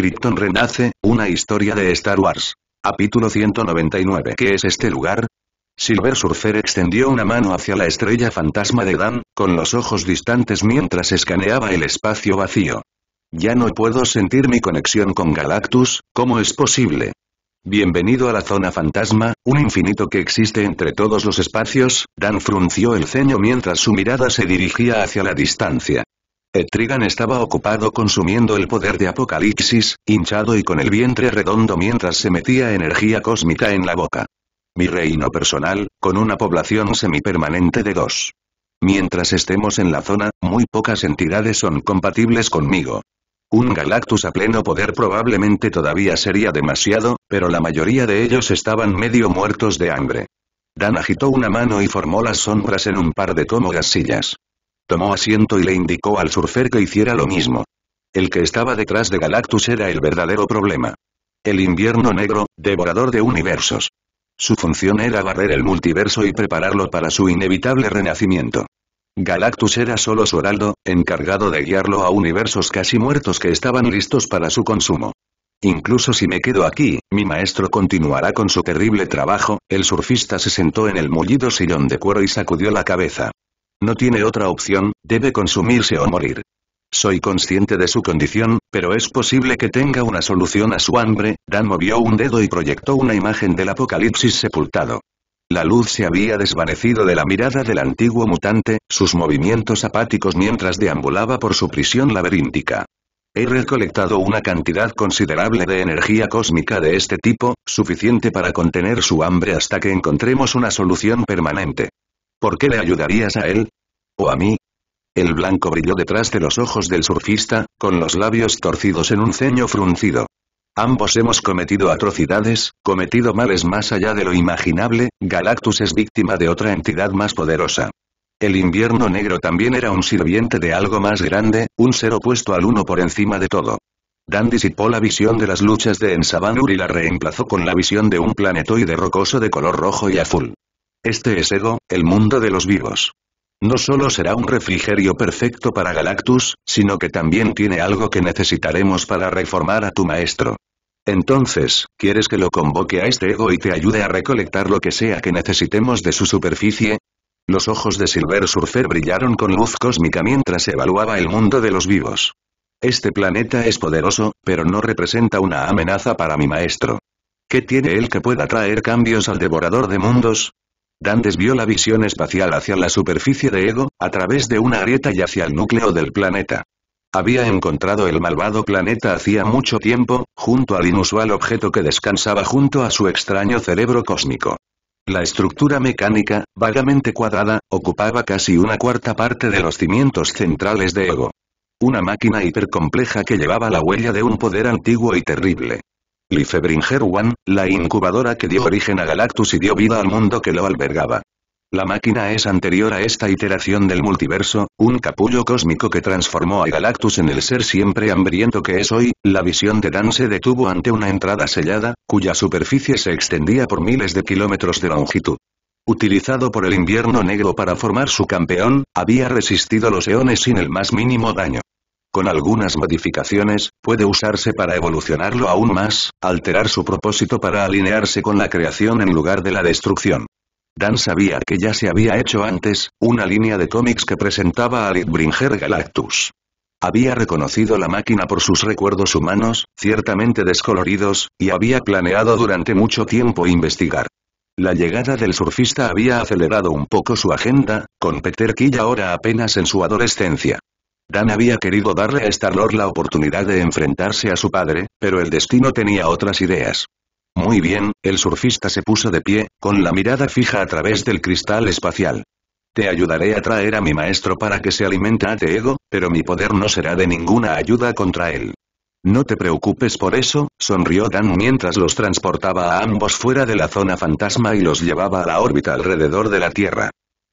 Krypton renace, una historia de Star Wars. Capítulo 199 ¿Qué es este lugar? Silver Surfer extendió una mano hacia la estrella fantasma de Dan, con los ojos distantes mientras escaneaba el espacio vacío. Ya no puedo sentir mi conexión con Galactus, ¿cómo es posible? Bienvenido a la zona fantasma, un infinito que existe entre todos los espacios, Dan frunció el ceño mientras su mirada se dirigía hacia la distancia. Etrigan eh, estaba ocupado consumiendo el poder de Apocalipsis, hinchado y con el vientre redondo mientras se metía energía cósmica en la boca. Mi reino personal, con una población semipermanente de dos. Mientras estemos en la zona, muy pocas entidades son compatibles conmigo. Un Galactus a pleno poder probablemente todavía sería demasiado, pero la mayoría de ellos estaban medio muertos de hambre. Dan agitó una mano y formó las sombras en un par de cómodas sillas. Tomó asiento y le indicó al surfer que hiciera lo mismo. El que estaba detrás de Galactus era el verdadero problema. El invierno negro, devorador de universos. Su función era barrer el multiverso y prepararlo para su inevitable renacimiento. Galactus era solo su heraldo, encargado de guiarlo a universos casi muertos que estaban listos para su consumo. Incluso si me quedo aquí, mi maestro continuará con su terrible trabajo, el surfista se sentó en el mullido sillón de cuero y sacudió la cabeza. No tiene otra opción, debe consumirse o morir. Soy consciente de su condición, pero es posible que tenga una solución a su hambre, Dan movió un dedo y proyectó una imagen del apocalipsis sepultado. La luz se había desvanecido de la mirada del antiguo mutante, sus movimientos apáticos mientras deambulaba por su prisión laberíntica. He recolectado una cantidad considerable de energía cósmica de este tipo, suficiente para contener su hambre hasta que encontremos una solución permanente. ¿Por qué le ayudarías a él? ¿O a mí? El blanco brilló detrás de los ojos del surfista, con los labios torcidos en un ceño fruncido. Ambos hemos cometido atrocidades, cometido males más allá de lo imaginable, Galactus es víctima de otra entidad más poderosa. El invierno negro también era un sirviente de algo más grande, un ser opuesto al uno por encima de todo. Dan disipó la visión de las luchas de Ensabanur y la reemplazó con la visión de un planetoide rocoso de color rojo y azul. Este es Ego, el mundo de los vivos. No solo será un refrigerio perfecto para Galactus, sino que también tiene algo que necesitaremos para reformar a tu maestro. Entonces, ¿quieres que lo convoque a este ego y te ayude a recolectar lo que sea que necesitemos de su superficie? Los ojos de Silver Surfer brillaron con luz cósmica mientras evaluaba el mundo de los vivos. Este planeta es poderoso, pero no representa una amenaza para mi maestro. ¿Qué tiene él que pueda traer cambios al devorador de mundos? Dan vio la visión espacial hacia la superficie de Ego, a través de una grieta y hacia el núcleo del planeta. Había encontrado el malvado planeta hacía mucho tiempo, junto al inusual objeto que descansaba junto a su extraño cerebro cósmico. La estructura mecánica, vagamente cuadrada, ocupaba casi una cuarta parte de los cimientos centrales de Ego. Una máquina hipercompleja que llevaba la huella de un poder antiguo y terrible. Lifebringer One, la incubadora que dio origen a Galactus y dio vida al mundo que lo albergaba. La máquina es anterior a esta iteración del multiverso, un capullo cósmico que transformó a Galactus en el ser siempre hambriento que es hoy, la visión de Dan se detuvo ante una entrada sellada, cuya superficie se extendía por miles de kilómetros de longitud. Utilizado por el invierno negro para formar su campeón, había resistido los eones sin el más mínimo daño. Con algunas modificaciones, puede usarse para evolucionarlo aún más, alterar su propósito para alinearse con la creación en lugar de la destrucción. Dan sabía que ya se había hecho antes, una línea de cómics que presentaba a Lidbringer Galactus. Había reconocido la máquina por sus recuerdos humanos, ciertamente descoloridos, y había planeado durante mucho tiempo investigar. La llegada del surfista había acelerado un poco su agenda, con Peter Quill ahora apenas en su adolescencia. Dan había querido darle a star la oportunidad de enfrentarse a su padre, pero el destino tenía otras ideas. Muy bien, el surfista se puso de pie, con la mirada fija a través del cristal espacial. Te ayudaré a traer a mi maestro para que se alimente a ego, pero mi poder no será de ninguna ayuda contra él. No te preocupes por eso, sonrió Dan mientras los transportaba a ambos fuera de la zona fantasma y los llevaba a la órbita alrededor de la Tierra.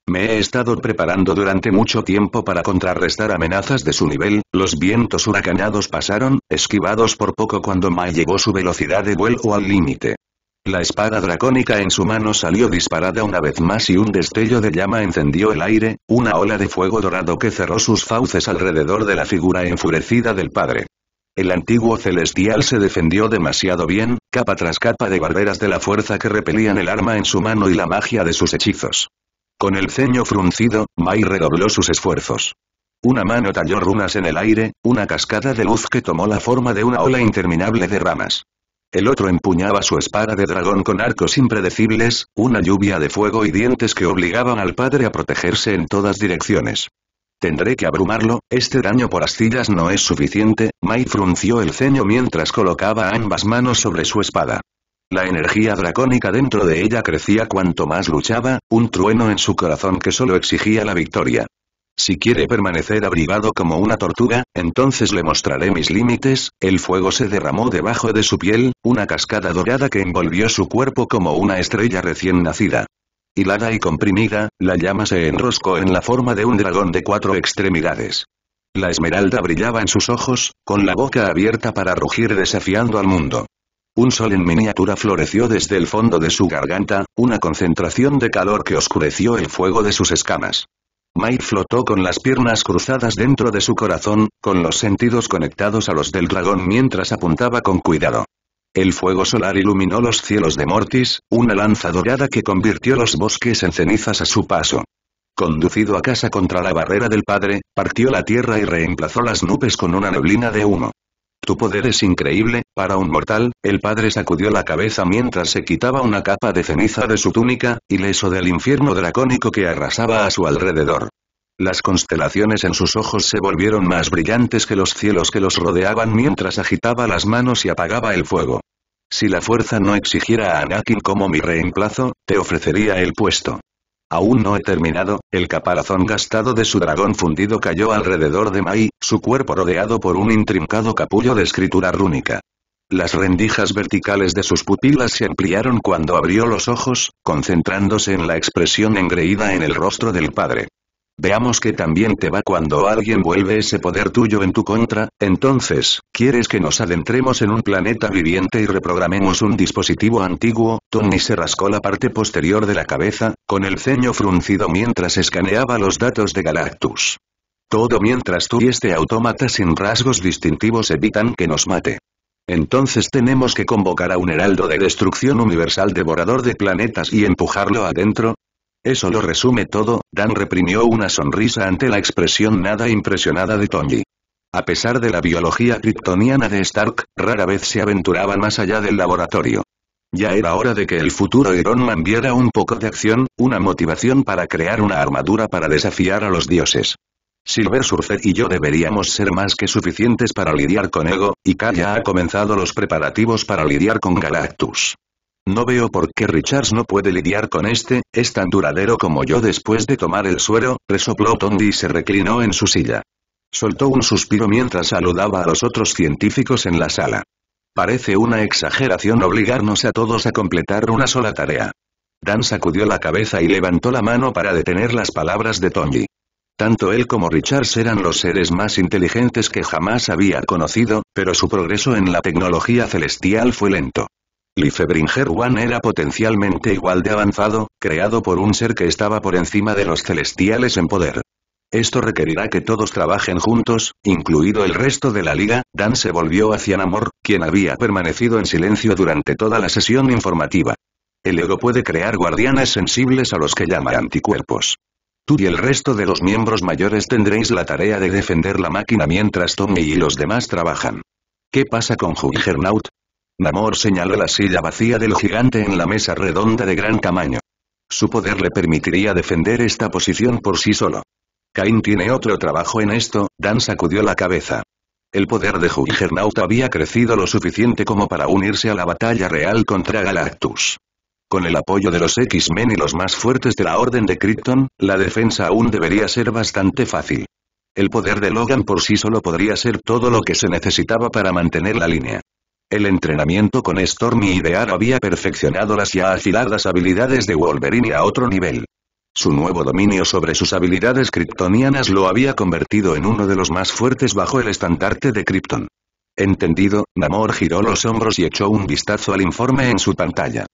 Me he estado preparando durante mucho tiempo para contrarrestar amenazas de su nivel, los vientos huracanados pasaron, esquivados por poco cuando Ma llegó su velocidad de vuelo al límite. La espada dracónica en su mano salió disparada una vez más y un destello de llama encendió el aire, una ola de fuego dorado que cerró sus fauces alrededor de la figura enfurecida del padre. El antiguo celestial se defendió demasiado bien, capa tras capa de barreras de la fuerza que repelían el arma en su mano y la magia de sus hechizos. Con el ceño fruncido, Mai redobló sus esfuerzos. Una mano talló runas en el aire, una cascada de luz que tomó la forma de una ola interminable de ramas. El otro empuñaba su espada de dragón con arcos impredecibles, una lluvia de fuego y dientes que obligaban al padre a protegerse en todas direcciones. Tendré que abrumarlo, este daño por astillas no es suficiente, Mai frunció el ceño mientras colocaba ambas manos sobre su espada. La energía dracónica dentro de ella crecía cuanto más luchaba, un trueno en su corazón que solo exigía la victoria. Si quiere permanecer abrigado como una tortuga, entonces le mostraré mis límites, el fuego se derramó debajo de su piel, una cascada dorada que envolvió su cuerpo como una estrella recién nacida. Hilada y comprimida, la llama se enroscó en la forma de un dragón de cuatro extremidades. La esmeralda brillaba en sus ojos, con la boca abierta para rugir desafiando al mundo. Un sol en miniatura floreció desde el fondo de su garganta, una concentración de calor que oscureció el fuego de sus escamas. May flotó con las piernas cruzadas dentro de su corazón, con los sentidos conectados a los del dragón mientras apuntaba con cuidado. El fuego solar iluminó los cielos de Mortis, una lanza dorada que convirtió los bosques en cenizas a su paso. Conducido a casa contra la barrera del padre, partió la tierra y reemplazó las nubes con una neblina de humo. Tu poder es increíble, para un mortal, el padre sacudió la cabeza mientras se quitaba una capa de ceniza de su túnica, y ileso del infierno dracónico que arrasaba a su alrededor. Las constelaciones en sus ojos se volvieron más brillantes que los cielos que los rodeaban mientras agitaba las manos y apagaba el fuego. Si la fuerza no exigiera a Anakin como mi reemplazo, te ofrecería el puesto. Aún no he terminado, el caparazón gastado de su dragón fundido cayó alrededor de Mai, su cuerpo rodeado por un intrincado capullo de escritura rúnica. Las rendijas verticales de sus pupilas se ampliaron cuando abrió los ojos, concentrándose en la expresión engreída en el rostro del padre. Veamos que también te va cuando alguien vuelve ese poder tuyo en tu contra, entonces, ¿quieres que nos adentremos en un planeta viviente y reprogramemos un dispositivo antiguo? Tony se rascó la parte posterior de la cabeza, con el ceño fruncido mientras escaneaba los datos de Galactus. Todo mientras tú y este autómata sin rasgos distintivos evitan que nos mate. Entonces tenemos que convocar a un heraldo de destrucción universal devorador de planetas y empujarlo adentro, eso lo resume todo, Dan reprimió una sonrisa ante la expresión nada impresionada de Tony. A pesar de la biología kryptoniana de Stark, rara vez se aventuraban más allá del laboratorio. Ya era hora de que el futuro Iron Man viera un poco de acción, una motivación para crear una armadura para desafiar a los dioses. Silver Surfer y yo deberíamos ser más que suficientes para lidiar con Ego, y Kaya ha comenzado los preparativos para lidiar con Galactus. No veo por qué Richards no puede lidiar con este, es tan duradero como yo después de tomar el suero, resopló Tondi y se reclinó en su silla. Soltó un suspiro mientras saludaba a los otros científicos en la sala. Parece una exageración obligarnos a todos a completar una sola tarea. Dan sacudió la cabeza y levantó la mano para detener las palabras de Tondi. Tanto él como Richards eran los seres más inteligentes que jamás había conocido, pero su progreso en la tecnología celestial fue lento. Lifebringer One era potencialmente igual de avanzado, creado por un ser que estaba por encima de los celestiales en poder. Esto requerirá que todos trabajen juntos, incluido el resto de la liga, Dan se volvió hacia Namor, quien había permanecido en silencio durante toda la sesión informativa. El ego puede crear guardianes sensibles a los que llama anticuerpos. Tú y el resto de los miembros mayores tendréis la tarea de defender la máquina mientras Tommy y los demás trabajan. ¿Qué pasa con Juggernaut? Namor señaló la silla vacía del gigante en la mesa redonda de gran tamaño. Su poder le permitiría defender esta posición por sí solo. Cain tiene otro trabajo en esto, Dan sacudió la cabeza. El poder de Juggernaut había crecido lo suficiente como para unirse a la batalla real contra Galactus. Con el apoyo de los X-Men y los más fuertes de la Orden de Krypton, la defensa aún debería ser bastante fácil. El poder de Logan por sí solo podría ser todo lo que se necesitaba para mantener la línea. El entrenamiento con Stormy y Dear había perfeccionado las ya afiladas habilidades de Wolverine a otro nivel. Su nuevo dominio sobre sus habilidades kryptonianas lo había convertido en uno de los más fuertes bajo el estandarte de Krypton. Entendido, Namor giró los hombros y echó un vistazo al informe en su pantalla.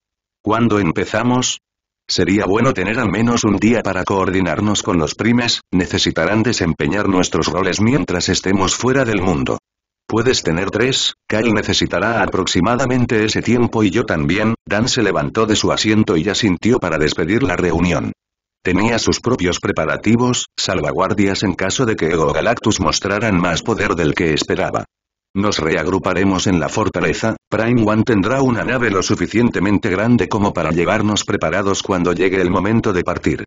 ¿Cuándo empezamos? Sería bueno tener al menos un día para coordinarnos con los primes, necesitarán desempeñar nuestros roles mientras estemos fuera del mundo. Puedes tener tres, Kyle necesitará aproximadamente ese tiempo y yo también, Dan se levantó de su asiento y ya sintió para despedir la reunión. Tenía sus propios preparativos, salvaguardias en caso de que Ego Galactus mostraran más poder del que esperaba. Nos reagruparemos en la fortaleza, Prime One tendrá una nave lo suficientemente grande como para llevarnos preparados cuando llegue el momento de partir.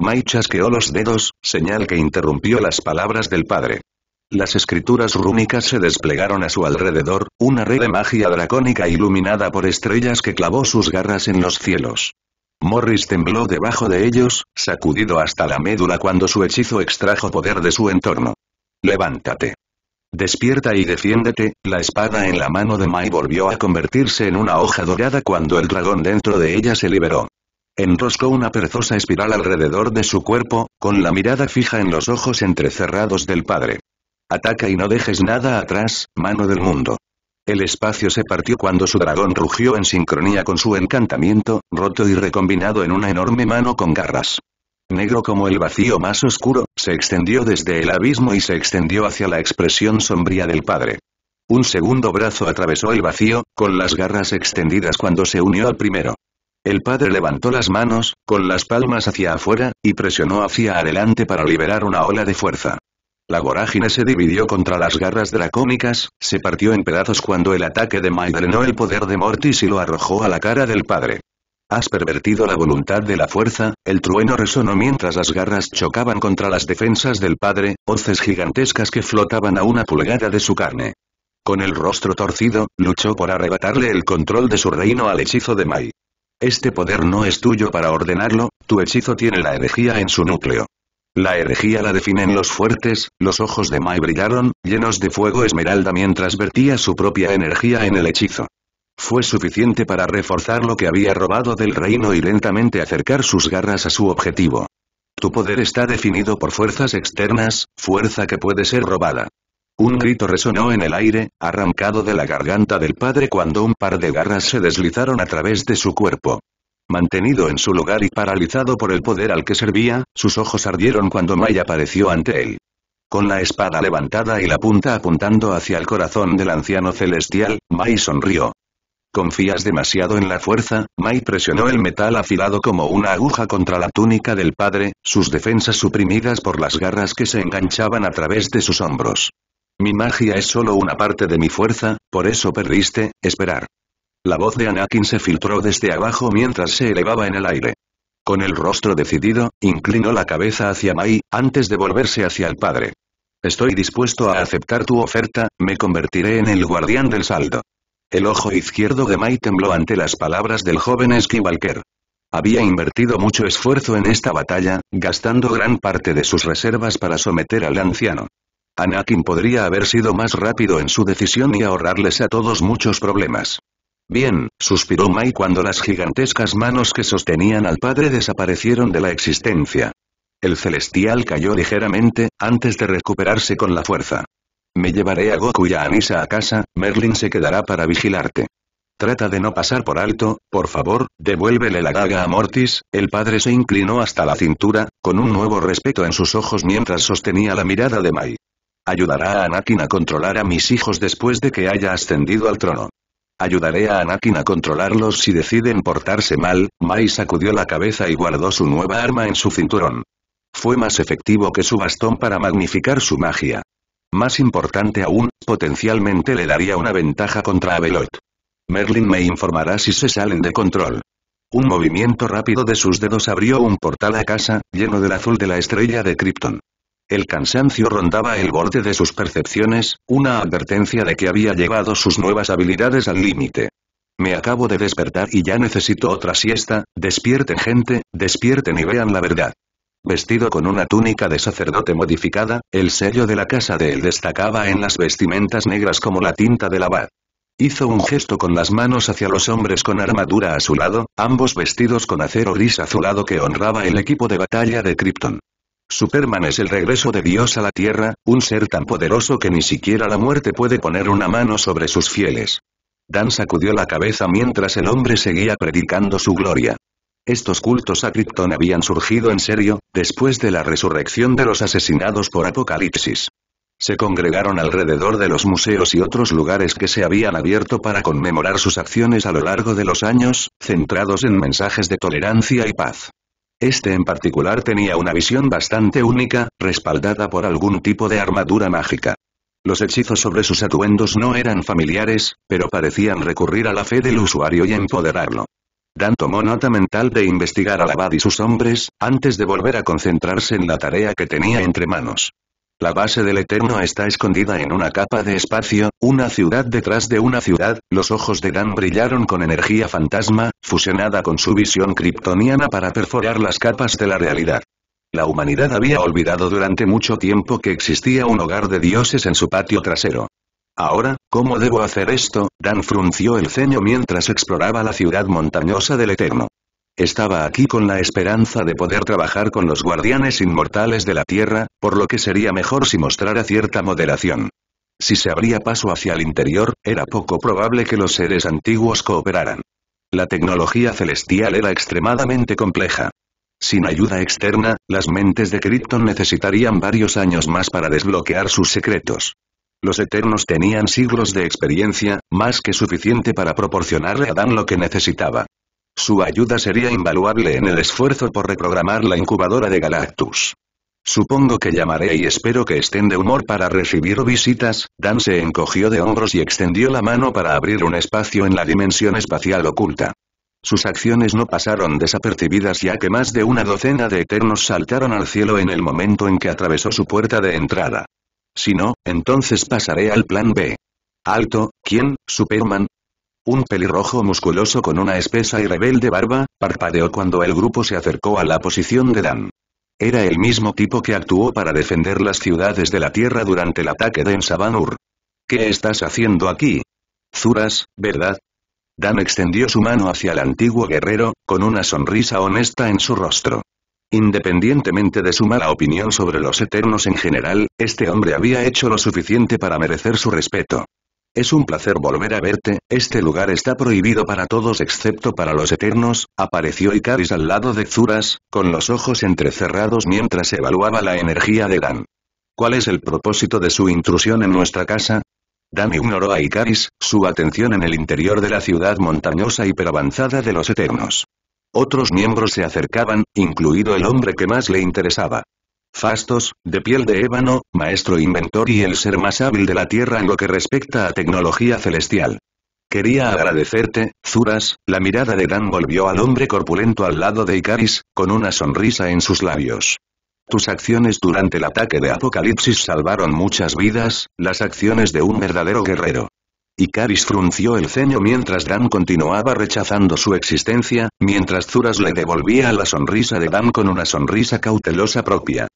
Mai chasqueó los dedos, señal que interrumpió las palabras del padre. Las escrituras rúnicas se desplegaron a su alrededor, una red de magia dracónica iluminada por estrellas que clavó sus garras en los cielos. Morris tembló debajo de ellos, sacudido hasta la médula cuando su hechizo extrajo poder de su entorno. Levántate. Despierta y defiéndete, la espada en la mano de Mai volvió a convertirse en una hoja dorada cuando el dragón dentro de ella se liberó. Enroscó una perzosa espiral alrededor de su cuerpo, con la mirada fija en los ojos entrecerrados del padre. Ataca y no dejes nada atrás, mano del mundo. El espacio se partió cuando su dragón rugió en sincronía con su encantamiento, roto y recombinado en una enorme mano con garras. Negro como el vacío más oscuro, se extendió desde el abismo y se extendió hacia la expresión sombría del padre. Un segundo brazo atravesó el vacío, con las garras extendidas cuando se unió al primero. El padre levantó las manos, con las palmas hacia afuera, y presionó hacia adelante para liberar una ola de fuerza. La vorágine se dividió contra las garras dracónicas, se partió en pedazos cuando el ataque de Mai drenó el poder de Mortis y lo arrojó a la cara del padre. Has pervertido la voluntad de la fuerza, el trueno resonó mientras las garras chocaban contra las defensas del padre, hoces gigantescas que flotaban a una pulgada de su carne. Con el rostro torcido, luchó por arrebatarle el control de su reino al hechizo de Mai. Este poder no es tuyo para ordenarlo, tu hechizo tiene la energía en su núcleo. La herejía la definen los fuertes, los ojos de Mai brillaron, llenos de fuego esmeralda mientras vertía su propia energía en el hechizo. Fue suficiente para reforzar lo que había robado del reino y lentamente acercar sus garras a su objetivo. Tu poder está definido por fuerzas externas, fuerza que puede ser robada. Un grito resonó en el aire, arrancado de la garganta del padre cuando un par de garras se deslizaron a través de su cuerpo. Mantenido en su lugar y paralizado por el poder al que servía, sus ojos ardieron cuando Mai apareció ante él. Con la espada levantada y la punta apuntando hacia el corazón del anciano celestial, Mai sonrió. Confías demasiado en la fuerza, Mai presionó el metal afilado como una aguja contra la túnica del padre, sus defensas suprimidas por las garras que se enganchaban a través de sus hombros. Mi magia es solo una parte de mi fuerza, por eso perdiste, esperar. La voz de Anakin se filtró desde abajo mientras se elevaba en el aire. Con el rostro decidido, inclinó la cabeza hacia Mai, antes de volverse hacia el padre. Estoy dispuesto a aceptar tu oferta, me convertiré en el guardián del saldo. El ojo izquierdo de Mai tembló ante las palabras del joven Skywalker. Había invertido mucho esfuerzo en esta batalla, gastando gran parte de sus reservas para someter al anciano. Anakin podría haber sido más rápido en su decisión y ahorrarles a todos muchos problemas. Bien, suspiró Mai cuando las gigantescas manos que sostenían al padre desaparecieron de la existencia. El celestial cayó ligeramente, antes de recuperarse con la fuerza. Me llevaré a Goku y a Anisa a casa, Merlin se quedará para vigilarte. Trata de no pasar por alto, por favor, devuélvele la gaga a Mortis, el padre se inclinó hasta la cintura, con un nuevo respeto en sus ojos mientras sostenía la mirada de Mai. Ayudará a Anakin a controlar a mis hijos después de que haya ascendido al trono. Ayudaré a Anakin a controlarlos si deciden portarse mal, Mai sacudió la cabeza y guardó su nueva arma en su cinturón. Fue más efectivo que su bastón para magnificar su magia. Más importante aún, potencialmente le daría una ventaja contra Abelot. Merlin me informará si se salen de control. Un movimiento rápido de sus dedos abrió un portal a casa, lleno del azul de la estrella de Krypton. El cansancio rondaba el borde de sus percepciones, una advertencia de que había llevado sus nuevas habilidades al límite. Me acabo de despertar y ya necesito otra siesta, despierten gente, despierten y vean la verdad. Vestido con una túnica de sacerdote modificada, el sello de la casa de él destacaba en las vestimentas negras como la tinta del abad. Hizo un gesto con las manos hacia los hombres con armadura a su lado, ambos vestidos con acero gris azulado que honraba el equipo de batalla de Krypton. Superman es el regreso de Dios a la Tierra, un ser tan poderoso que ni siquiera la muerte puede poner una mano sobre sus fieles. Dan sacudió la cabeza mientras el hombre seguía predicando su gloria. Estos cultos a Krypton habían surgido en serio, después de la resurrección de los asesinados por Apocalipsis. Se congregaron alrededor de los museos y otros lugares que se habían abierto para conmemorar sus acciones a lo largo de los años, centrados en mensajes de tolerancia y paz. Este en particular tenía una visión bastante única, respaldada por algún tipo de armadura mágica. Los hechizos sobre sus atuendos no eran familiares, pero parecían recurrir a la fe del usuario y empoderarlo. Dan tomó nota mental de investigar a Labad y sus hombres, antes de volver a concentrarse en la tarea que tenía entre manos. La base del Eterno está escondida en una capa de espacio, una ciudad detrás de una ciudad, los ojos de Dan brillaron con energía fantasma, fusionada con su visión kryptoniana para perforar las capas de la realidad. La humanidad había olvidado durante mucho tiempo que existía un hogar de dioses en su patio trasero. Ahora, ¿cómo debo hacer esto? Dan frunció el ceño mientras exploraba la ciudad montañosa del Eterno. Estaba aquí con la esperanza de poder trabajar con los guardianes inmortales de la Tierra, por lo que sería mejor si mostrara cierta moderación. Si se abría paso hacia el interior, era poco probable que los seres antiguos cooperaran. La tecnología celestial era extremadamente compleja. Sin ayuda externa, las mentes de Krypton necesitarían varios años más para desbloquear sus secretos. Los Eternos tenían siglos de experiencia, más que suficiente para proporcionarle a Dan lo que necesitaba. Su ayuda sería invaluable en el esfuerzo por reprogramar la incubadora de Galactus. Supongo que llamaré y espero que estén de humor para recibir visitas, Dan se encogió de hombros y extendió la mano para abrir un espacio en la dimensión espacial oculta. Sus acciones no pasaron desapercibidas ya que más de una docena de Eternos saltaron al cielo en el momento en que atravesó su puerta de entrada. Si no, entonces pasaré al plan B. Alto, ¿quién, Superman? Un pelirrojo musculoso con una espesa y rebelde barba, parpadeó cuando el grupo se acercó a la posición de Dan. Era el mismo tipo que actuó para defender las ciudades de la Tierra durante el ataque de Ensabanur. ¿Qué estás haciendo aquí? Zuras, ¿verdad? Dan extendió su mano hacia el antiguo guerrero, con una sonrisa honesta en su rostro. Independientemente de su mala opinión sobre los Eternos en general, este hombre había hecho lo suficiente para merecer su respeto. Es un placer volver a verte, este lugar está prohibido para todos excepto para los eternos, apareció Icaris al lado de Zuras, con los ojos entrecerrados mientras evaluaba la energía de Dan. ¿Cuál es el propósito de su intrusión en nuestra casa? Dan ignoró a Icaris, su atención en el interior de la ciudad montañosa y hiperavanzada de los Eternos. Otros miembros se acercaban, incluido el hombre que más le interesaba. Fastos, de piel de ébano, maestro inventor y el ser más hábil de la Tierra en lo que respecta a tecnología celestial. Quería agradecerte, Zuras, la mirada de Dan volvió al hombre corpulento al lado de Icaris, con una sonrisa en sus labios. Tus acciones durante el ataque de Apocalipsis salvaron muchas vidas, las acciones de un verdadero guerrero. Icaris frunció el ceño mientras Dan continuaba rechazando su existencia, mientras Zuras le devolvía la sonrisa de Dan con una sonrisa cautelosa propia.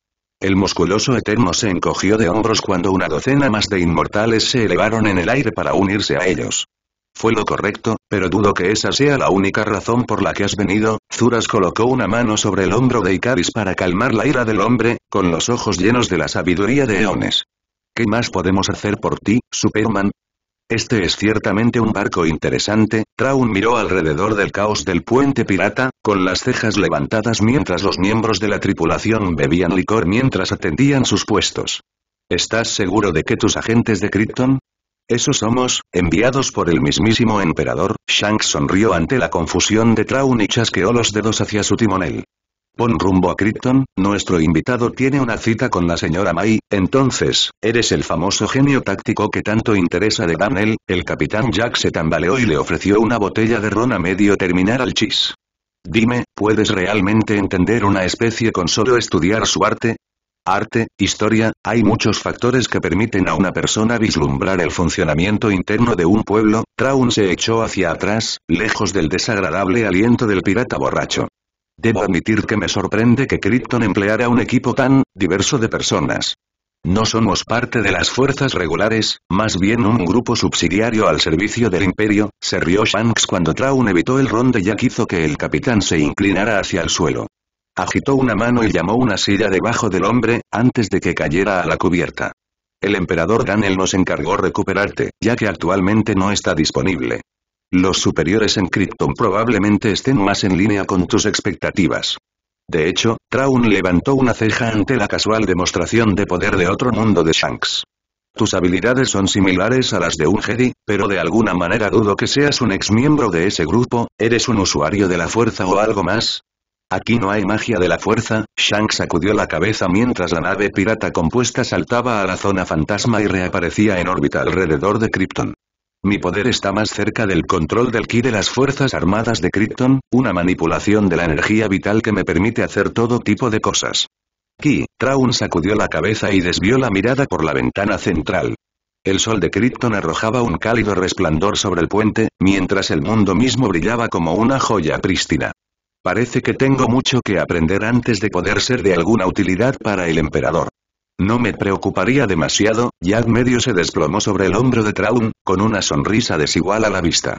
El musculoso Eterno se encogió de hombros cuando una docena más de inmortales se elevaron en el aire para unirse a ellos. Fue lo correcto, pero dudo que esa sea la única razón por la que has venido, Zuras colocó una mano sobre el hombro de Icaris para calmar la ira del hombre, con los ojos llenos de la sabiduría de eones. ¿Qué más podemos hacer por ti, Superman? Este es ciertamente un barco interesante, Traun miró alrededor del caos del puente pirata, con las cejas levantadas mientras los miembros de la tripulación bebían licor mientras atendían sus puestos. ¿Estás seguro de que tus agentes de Krypton? Esos somos, enviados por el mismísimo emperador, Shanks sonrió ante la confusión de Traun y chasqueó los dedos hacia su timonel. Pon rumbo a Krypton, nuestro invitado tiene una cita con la señora Mai, entonces, eres el famoso genio táctico que tanto interesa de Daniel, el capitán Jack se tambaleó y le ofreció una botella de ron a medio terminar al chis. Dime, ¿puedes realmente entender una especie con solo estudiar su arte? Arte, historia, hay muchos factores que permiten a una persona vislumbrar el funcionamiento interno de un pueblo, Traun se echó hacia atrás, lejos del desagradable aliento del pirata borracho. Debo admitir que me sorprende que Krypton empleara un equipo tan diverso de personas. No somos parte de las fuerzas regulares, más bien un grupo subsidiario al servicio del imperio, se rió Shanks cuando Traun evitó el ronde ya hizo que el capitán se inclinara hacia el suelo. Agitó una mano y llamó una silla debajo del hombre, antes de que cayera a la cubierta. El emperador Daniel nos encargó recuperarte, ya que actualmente no está disponible. Los superiores en Krypton probablemente estén más en línea con tus expectativas. De hecho, Traun levantó una ceja ante la casual demostración de poder de otro mundo de Shanks. Tus habilidades son similares a las de un Jedi, pero de alguna manera dudo que seas un ex miembro de ese grupo, ¿eres un usuario de la fuerza o algo más? Aquí no hay magia de la fuerza, Shanks sacudió la cabeza mientras la nave pirata compuesta saltaba a la zona fantasma y reaparecía en órbita alrededor de Krypton. Mi poder está más cerca del control del ki de las Fuerzas Armadas de Krypton, una manipulación de la energía vital que me permite hacer todo tipo de cosas. Ki, Traun sacudió la cabeza y desvió la mirada por la ventana central. El sol de Krypton arrojaba un cálido resplandor sobre el puente, mientras el mundo mismo brillaba como una joya prístina. Parece que tengo mucho que aprender antes de poder ser de alguna utilidad para el emperador. No me preocuparía demasiado, Jack medio se desplomó sobre el hombro de Traun, con una sonrisa desigual a la vista.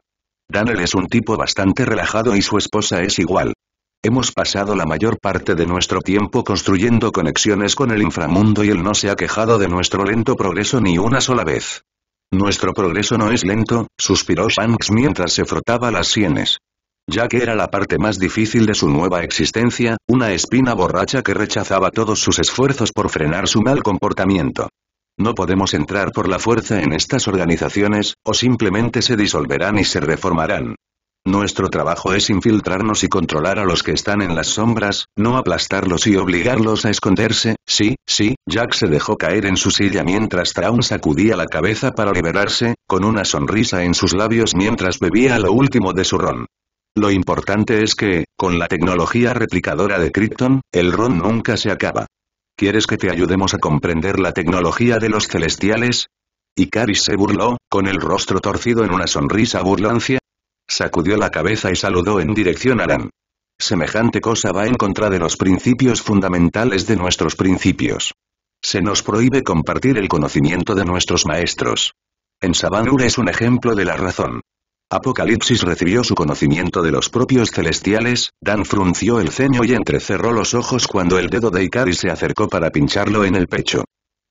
Daniel es un tipo bastante relajado y su esposa es igual. Hemos pasado la mayor parte de nuestro tiempo construyendo conexiones con el inframundo y él no se ha quejado de nuestro lento progreso ni una sola vez. Nuestro progreso no es lento, suspiró Shanks mientras se frotaba las sienes ya que era la parte más difícil de su nueva existencia, una espina borracha que rechazaba todos sus esfuerzos por frenar su mal comportamiento. No podemos entrar por la fuerza en estas organizaciones, o simplemente se disolverán y se reformarán. Nuestro trabajo es infiltrarnos y controlar a los que están en las sombras, no aplastarlos y obligarlos a esconderse, sí, sí, Jack se dejó caer en su silla mientras Traun sacudía la cabeza para liberarse, con una sonrisa en sus labios mientras bebía lo último de su ron. Lo importante es que, con la tecnología replicadora de Krypton, el ron nunca se acaba. ¿Quieres que te ayudemos a comprender la tecnología de los celestiales? Icaris se burló, con el rostro torcido en una sonrisa burlancia. Sacudió la cabeza y saludó en dirección a Lan. Semejante cosa va en contra de los principios fundamentales de nuestros principios. Se nos prohíbe compartir el conocimiento de nuestros maestros. En Sabanur es un ejemplo de la razón. Apocalipsis recibió su conocimiento de los propios celestiales, Dan frunció el ceño y entrecerró los ojos cuando el dedo de Ikari se acercó para pincharlo en el pecho.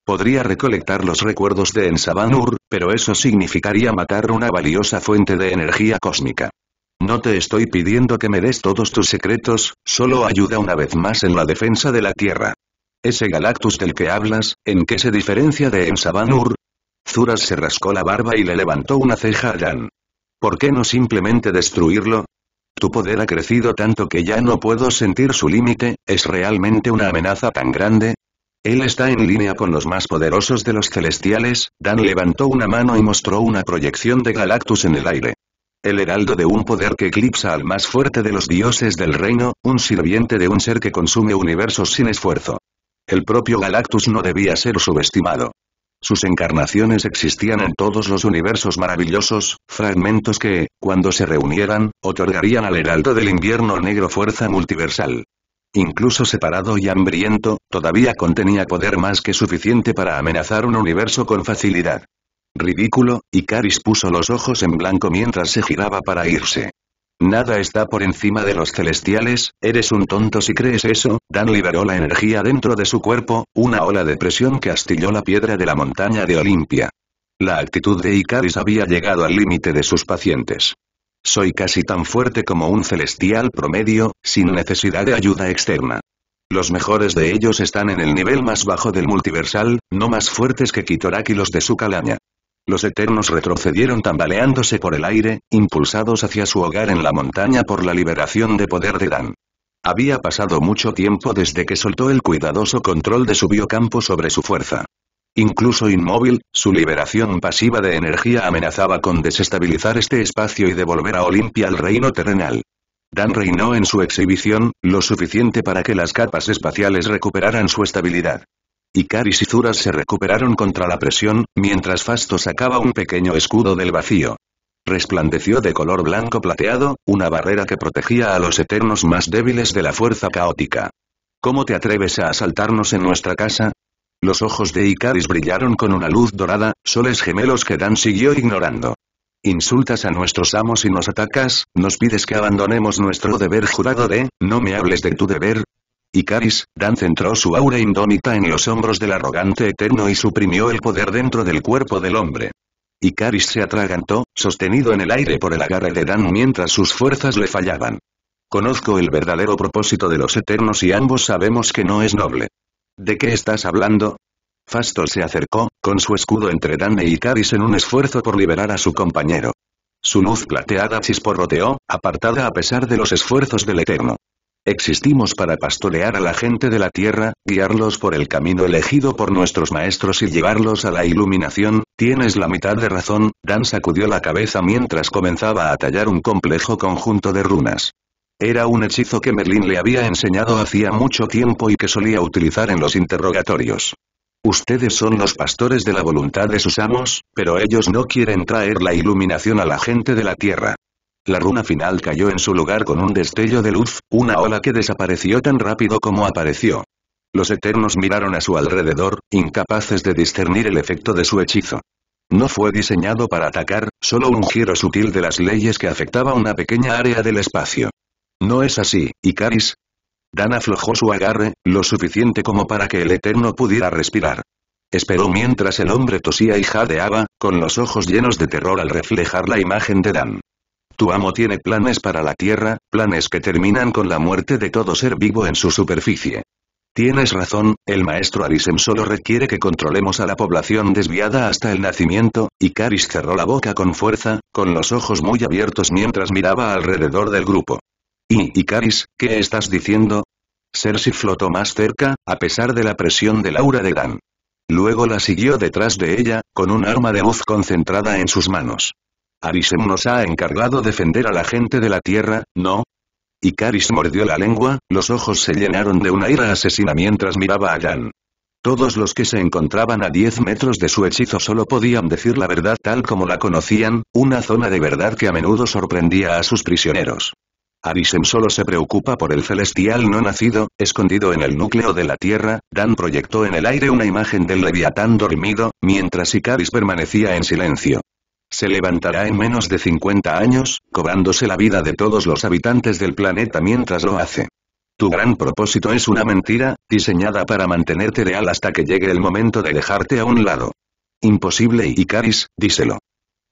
Podría recolectar los recuerdos de Ensabanur, pero eso significaría matar una valiosa fuente de energía cósmica. No te estoy pidiendo que me des todos tus secretos, solo ayuda una vez más en la defensa de la Tierra. Ese Galactus del que hablas, ¿en qué se diferencia de Ensabanur? Zuras se rascó la barba y le levantó una ceja a Dan. ¿Por qué no simplemente destruirlo? Tu poder ha crecido tanto que ya no puedo sentir su límite, ¿es realmente una amenaza tan grande? Él está en línea con los más poderosos de los celestiales, Dan levantó una mano y mostró una proyección de Galactus en el aire. El heraldo de un poder que eclipsa al más fuerte de los dioses del reino, un sirviente de un ser que consume universos sin esfuerzo. El propio Galactus no debía ser subestimado. Sus encarnaciones existían en todos los universos maravillosos, fragmentos que, cuando se reunieran, otorgarían al heraldo del invierno negro fuerza multiversal. Incluso separado y hambriento, todavía contenía poder más que suficiente para amenazar un universo con facilidad. Ridículo, Icaris puso los ojos en blanco mientras se giraba para irse. Nada está por encima de los celestiales, eres un tonto si crees eso, Dan liberó la energía dentro de su cuerpo, una ola de presión que astilló la piedra de la montaña de Olimpia. La actitud de Icaris había llegado al límite de sus pacientes. Soy casi tan fuerte como un celestial promedio, sin necesidad de ayuda externa. Los mejores de ellos están en el nivel más bajo del multiversal, no más fuertes que y los de su calaña. Los Eternos retrocedieron tambaleándose por el aire, impulsados hacia su hogar en la montaña por la liberación de poder de Dan. Había pasado mucho tiempo desde que soltó el cuidadoso control de su biocampo sobre su fuerza. Incluso inmóvil, su liberación pasiva de energía amenazaba con desestabilizar este espacio y devolver a Olimpia al reino terrenal. Dan reinó en su exhibición, lo suficiente para que las capas espaciales recuperaran su estabilidad. Icaris y Zuras se recuperaron contra la presión, mientras Fasto sacaba un pequeño escudo del vacío. Resplandeció de color blanco plateado, una barrera que protegía a los eternos más débiles de la fuerza caótica. ¿Cómo te atreves a asaltarnos en nuestra casa? Los ojos de Icaris brillaron con una luz dorada, soles gemelos que Dan siguió ignorando. Insultas a nuestros amos y nos atacas, nos pides que abandonemos nuestro deber jurado de, no me hables de tu deber, Icaris, Dan centró su aura indómita en los hombros del arrogante eterno y suprimió el poder dentro del cuerpo del hombre. Icaris se atragantó, sostenido en el aire por el agarre de Dan mientras sus fuerzas le fallaban. Conozco el verdadero propósito de los eternos y ambos sabemos que no es noble. ¿De qué estás hablando? Fasto se acercó, con su escudo entre Dan e Icaris en un esfuerzo por liberar a su compañero. Su luz plateada chisporroteó, apartada a pesar de los esfuerzos del Eterno. Existimos para pastorear a la gente de la tierra, guiarlos por el camino elegido por nuestros maestros y llevarlos a la iluminación, tienes la mitad de razón, Dan sacudió la cabeza mientras comenzaba a tallar un complejo conjunto de runas. Era un hechizo que Merlin le había enseñado hacía mucho tiempo y que solía utilizar en los interrogatorios. Ustedes son los pastores de la voluntad de sus amos, pero ellos no quieren traer la iluminación a la gente de la tierra. La runa final cayó en su lugar con un destello de luz, una ola que desapareció tan rápido como apareció. Los Eternos miraron a su alrededor, incapaces de discernir el efecto de su hechizo. No fue diseñado para atacar, solo un giro sutil de las leyes que afectaba una pequeña área del espacio. No es así, Icaris. Dan aflojó su agarre, lo suficiente como para que el Eterno pudiera respirar. Esperó mientras el hombre tosía y jadeaba, con los ojos llenos de terror al reflejar la imagen de Dan. Tu amo tiene planes para la Tierra, planes que terminan con la muerte de todo ser vivo en su superficie. Tienes razón, el maestro Arisen solo requiere que controlemos a la población desviada hasta el nacimiento, y Caris cerró la boca con fuerza, con los ojos muy abiertos mientras miraba alrededor del grupo. ¿Y, Icaris, qué estás diciendo? Cersei flotó más cerca, a pesar de la presión de Laura de Dan. Luego la siguió detrás de ella, con un arma de voz concentrada en sus manos. Arisem nos ha encargado defender a la gente de la Tierra, ¿no? Icaris mordió la lengua, los ojos se llenaron de una ira asesina mientras miraba a Dan. Todos los que se encontraban a 10 metros de su hechizo solo podían decir la verdad tal como la conocían, una zona de verdad que a menudo sorprendía a sus prisioneros. Arisem solo se preocupa por el celestial no nacido, escondido en el núcleo de la Tierra, Dan proyectó en el aire una imagen del leviatán dormido, mientras Icaris permanecía en silencio se levantará en menos de 50 años, cobrándose la vida de todos los habitantes del planeta mientras lo hace. Tu gran propósito es una mentira, diseñada para mantenerte real hasta que llegue el momento de dejarte a un lado. Imposible y Icaris, díselo.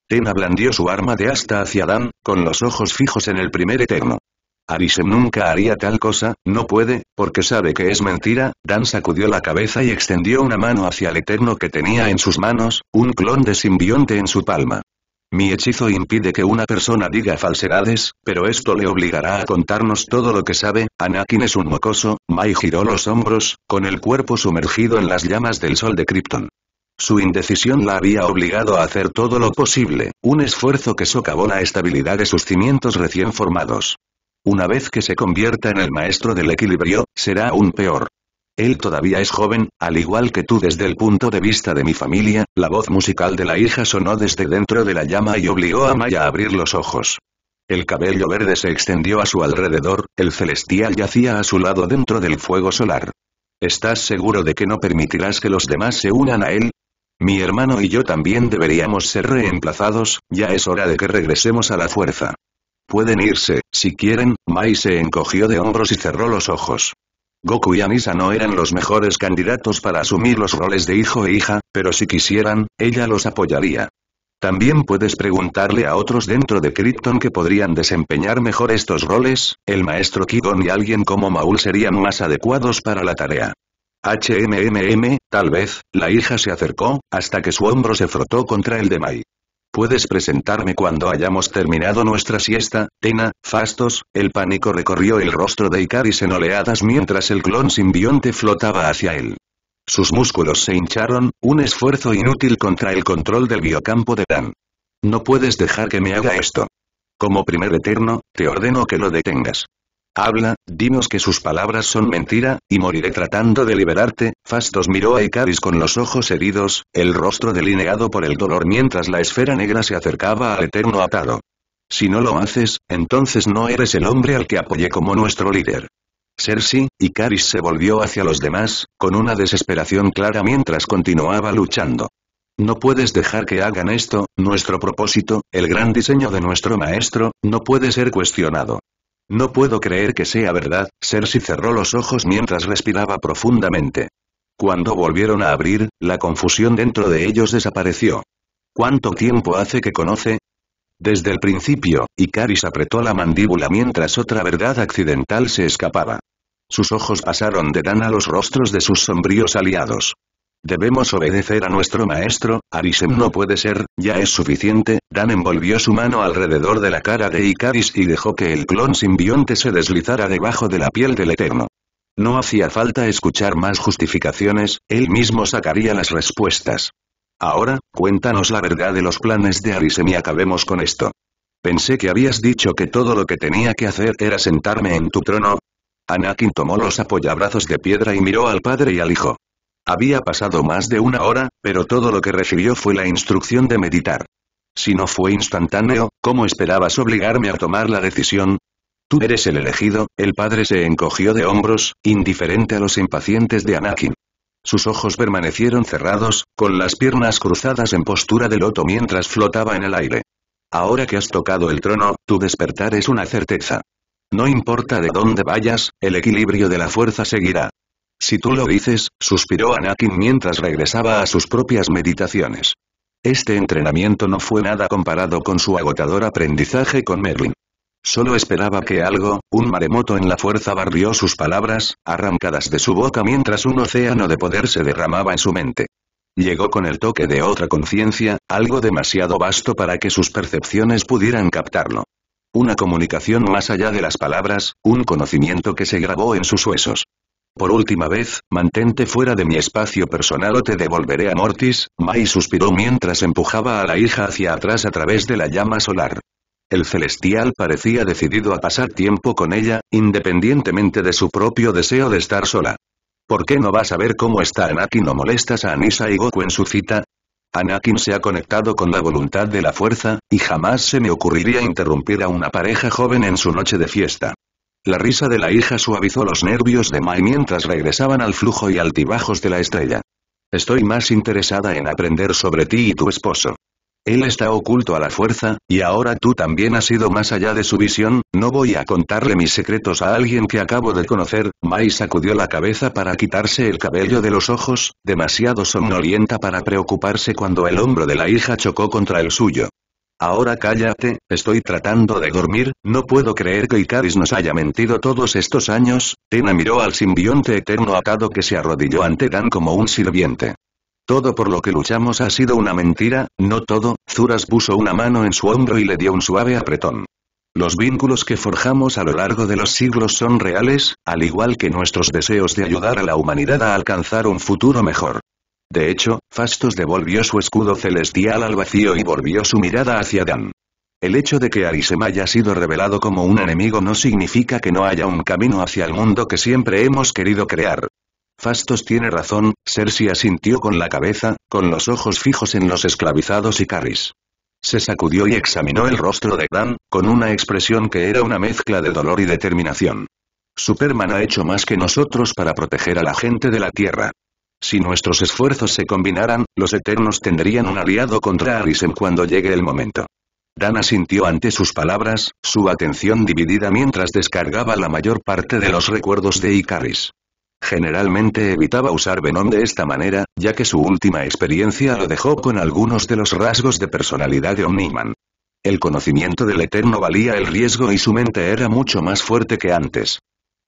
Ten blandió su arma de asta hacia Dan, con los ojos fijos en el primer eterno. Arisem nunca haría tal cosa, no puede, porque sabe que es mentira, Dan sacudió la cabeza y extendió una mano hacia el Eterno que tenía en sus manos, un clon de simbionte en su palma. Mi hechizo impide que una persona diga falsedades, pero esto le obligará a contarnos todo lo que sabe, Anakin es un mocoso, Mai giró los hombros, con el cuerpo sumergido en las llamas del sol de Krypton. Su indecisión la había obligado a hacer todo lo posible, un esfuerzo que socavó la estabilidad de sus cimientos recién formados. Una vez que se convierta en el maestro del equilibrio, será aún peor. Él todavía es joven, al igual que tú desde el punto de vista de mi familia, la voz musical de la hija sonó desde dentro de la llama y obligó a Maya a abrir los ojos. El cabello verde se extendió a su alrededor, el celestial yacía a su lado dentro del fuego solar. ¿Estás seguro de que no permitirás que los demás se unan a él? Mi hermano y yo también deberíamos ser reemplazados, ya es hora de que regresemos a la fuerza. Pueden irse, si quieren, Mai se encogió de hombros y cerró los ojos. Goku y Anisa no eran los mejores candidatos para asumir los roles de hijo e hija, pero si quisieran, ella los apoyaría. También puedes preguntarle a otros dentro de Krypton que podrían desempeñar mejor estos roles, el maestro Kigon y alguien como Maul serían más adecuados para la tarea. HMMM, tal vez, la hija se acercó, hasta que su hombro se frotó contra el de Mai. Puedes presentarme cuando hayamos terminado nuestra siesta, Tena, Fastos, el pánico recorrió el rostro de Icaris en oleadas mientras el clon simbionte flotaba hacia él. Sus músculos se hincharon, un esfuerzo inútil contra el control del biocampo de Dan. No puedes dejar que me haga esto. Como primer eterno, te ordeno que lo detengas. Habla, dinos que sus palabras son mentira, y moriré tratando de liberarte. Fastos miró a Icaris con los ojos heridos, el rostro delineado por el dolor mientras la esfera negra se acercaba al eterno atado. Si no lo haces, entonces no eres el hombre al que apoyé como nuestro líder. si Icaris se volvió hacia los demás, con una desesperación clara mientras continuaba luchando. No puedes dejar que hagan esto, nuestro propósito, el gran diseño de nuestro maestro, no puede ser cuestionado. No puedo creer que sea verdad, Cersei cerró los ojos mientras respiraba profundamente. Cuando volvieron a abrir, la confusión dentro de ellos desapareció. ¿Cuánto tiempo hace que conoce? Desde el principio, Icaris apretó la mandíbula mientras otra verdad accidental se escapaba. Sus ojos pasaron de Dan a los rostros de sus sombríos aliados. Debemos obedecer a nuestro maestro, Arisem no puede ser, ya es suficiente, Dan envolvió su mano alrededor de la cara de Icaris y dejó que el clon simbionte se deslizara debajo de la piel del Eterno. No hacía falta escuchar más justificaciones, él mismo sacaría las respuestas. Ahora, cuéntanos la verdad de los planes de Arisem y acabemos con esto. Pensé que habías dicho que todo lo que tenía que hacer era sentarme en tu trono. Anakin tomó los apoyabrazos de piedra y miró al padre y al hijo. Había pasado más de una hora, pero todo lo que recibió fue la instrucción de meditar. Si no fue instantáneo, ¿cómo esperabas obligarme a tomar la decisión? Tú eres el elegido, el padre se encogió de hombros, indiferente a los impacientes de Anakin. Sus ojos permanecieron cerrados, con las piernas cruzadas en postura de loto mientras flotaba en el aire. Ahora que has tocado el trono, tu despertar es una certeza. No importa de dónde vayas, el equilibrio de la fuerza seguirá. Si tú lo dices, suspiró Anakin mientras regresaba a sus propias meditaciones. Este entrenamiento no fue nada comparado con su agotador aprendizaje con Merlin. Solo esperaba que algo, un maremoto en la fuerza barrió sus palabras, arrancadas de su boca mientras un océano de poder se derramaba en su mente. Llegó con el toque de otra conciencia, algo demasiado vasto para que sus percepciones pudieran captarlo. Una comunicación más allá de las palabras, un conocimiento que se grabó en sus huesos. Por última vez, mantente fuera de mi espacio personal o te devolveré a Mortis, Mai suspiró mientras empujaba a la hija hacia atrás a través de la llama solar. El celestial parecía decidido a pasar tiempo con ella, independientemente de su propio deseo de estar sola. ¿Por qué no vas a ver cómo está Anakin o molestas a Anisa y Goku en su cita? Anakin se ha conectado con la voluntad de la fuerza, y jamás se me ocurriría interrumpir a una pareja joven en su noche de fiesta. La risa de la hija suavizó los nervios de Mai mientras regresaban al flujo y altibajos de la estrella. Estoy más interesada en aprender sobre ti y tu esposo. Él está oculto a la fuerza, y ahora tú también has ido más allá de su visión, no voy a contarle mis secretos a alguien que acabo de conocer, Mai sacudió la cabeza para quitarse el cabello de los ojos, demasiado somnolienta para preocuparse cuando el hombro de la hija chocó contra el suyo. Ahora cállate, estoy tratando de dormir, no puedo creer que Icaris nos haya mentido todos estos años, Tena miró al simbionte eterno atado que se arrodilló ante Dan como un sirviente. Todo por lo que luchamos ha sido una mentira, no todo, Zuras puso una mano en su hombro y le dio un suave apretón. Los vínculos que forjamos a lo largo de los siglos son reales, al igual que nuestros deseos de ayudar a la humanidad a alcanzar un futuro mejor. De hecho, Fastos devolvió su escudo celestial al vacío y volvió su mirada hacia Dan. El hecho de que Arisema haya sido revelado como un enemigo no significa que no haya un camino hacia el mundo que siempre hemos querido crear. Fastos tiene razón, Cersei asintió con la cabeza, con los ojos fijos en los esclavizados y Caris. Se sacudió y examinó el rostro de Dan, con una expresión que era una mezcla de dolor y determinación. Superman ha hecho más que nosotros para proteger a la gente de la Tierra. Si nuestros esfuerzos se combinaran, los Eternos tendrían un aliado contra Arisen cuando llegue el momento. Dana sintió ante sus palabras, su atención dividida mientras descargaba la mayor parte de los recuerdos de Icaris. Generalmente evitaba usar Venom de esta manera, ya que su última experiencia lo dejó con algunos de los rasgos de personalidad de Omniman. El conocimiento del Eterno valía el riesgo y su mente era mucho más fuerte que antes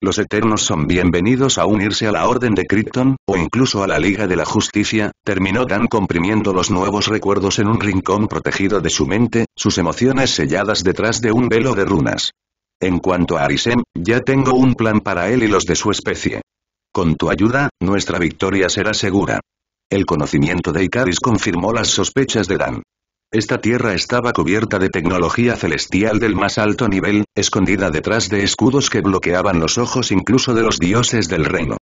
los Eternos son bienvenidos a unirse a la Orden de Krypton, o incluso a la Liga de la Justicia, terminó Dan comprimiendo los nuevos recuerdos en un rincón protegido de su mente, sus emociones selladas detrás de un velo de runas. En cuanto a Arisem, ya tengo un plan para él y los de su especie. Con tu ayuda, nuestra victoria será segura. El conocimiento de Icaris confirmó las sospechas de Dan. Esta tierra estaba cubierta de tecnología celestial del más alto nivel, escondida detrás de escudos que bloqueaban los ojos incluso de los dioses del reino.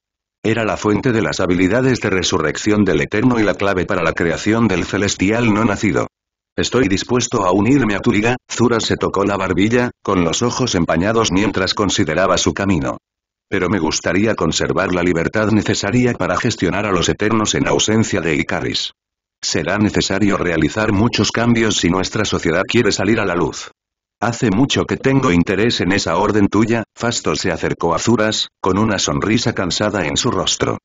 Era la fuente de las habilidades de resurrección del Eterno y la clave para la creación del celestial no nacido. Estoy dispuesto a unirme a tu liga, Zura se tocó la barbilla, con los ojos empañados mientras consideraba su camino. Pero me gustaría conservar la libertad necesaria para gestionar a los Eternos en ausencia de Icaris. Será necesario realizar muchos cambios si nuestra sociedad quiere salir a la luz. Hace mucho que tengo interés en esa orden tuya, Fasto se acercó a Zuras, con una sonrisa cansada en su rostro.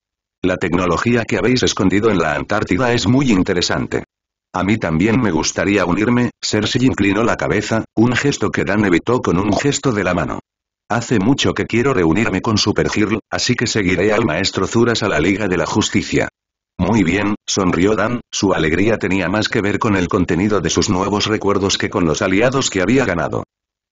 La tecnología que habéis escondido en la Antártida es muy interesante. A mí también me gustaría unirme, Cersei inclinó la cabeza, un gesto que Dan evitó con un gesto de la mano. Hace mucho que quiero reunirme con Supergirl, así que seguiré al maestro Zuras a la Liga de la Justicia. Muy bien, sonrió Dan, su alegría tenía más que ver con el contenido de sus nuevos recuerdos que con los aliados que había ganado.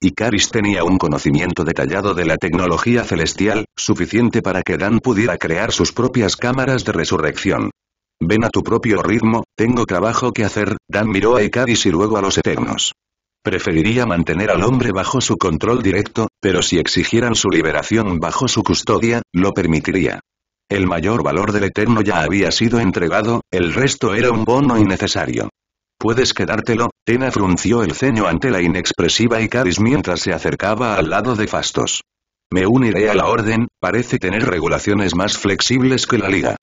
Icaris tenía un conocimiento detallado de la tecnología celestial, suficiente para que Dan pudiera crear sus propias cámaras de resurrección. Ven a tu propio ritmo, tengo trabajo que hacer, Dan miró a Icaris y luego a los Eternos. Preferiría mantener al hombre bajo su control directo, pero si exigieran su liberación bajo su custodia, lo permitiría. El mayor valor del Eterno ya había sido entregado, el resto era un bono innecesario. Puedes quedártelo, Tena frunció el ceño ante la inexpresiva Icaris mientras se acercaba al lado de Fastos. Me uniré a la orden, parece tener regulaciones más flexibles que la liga.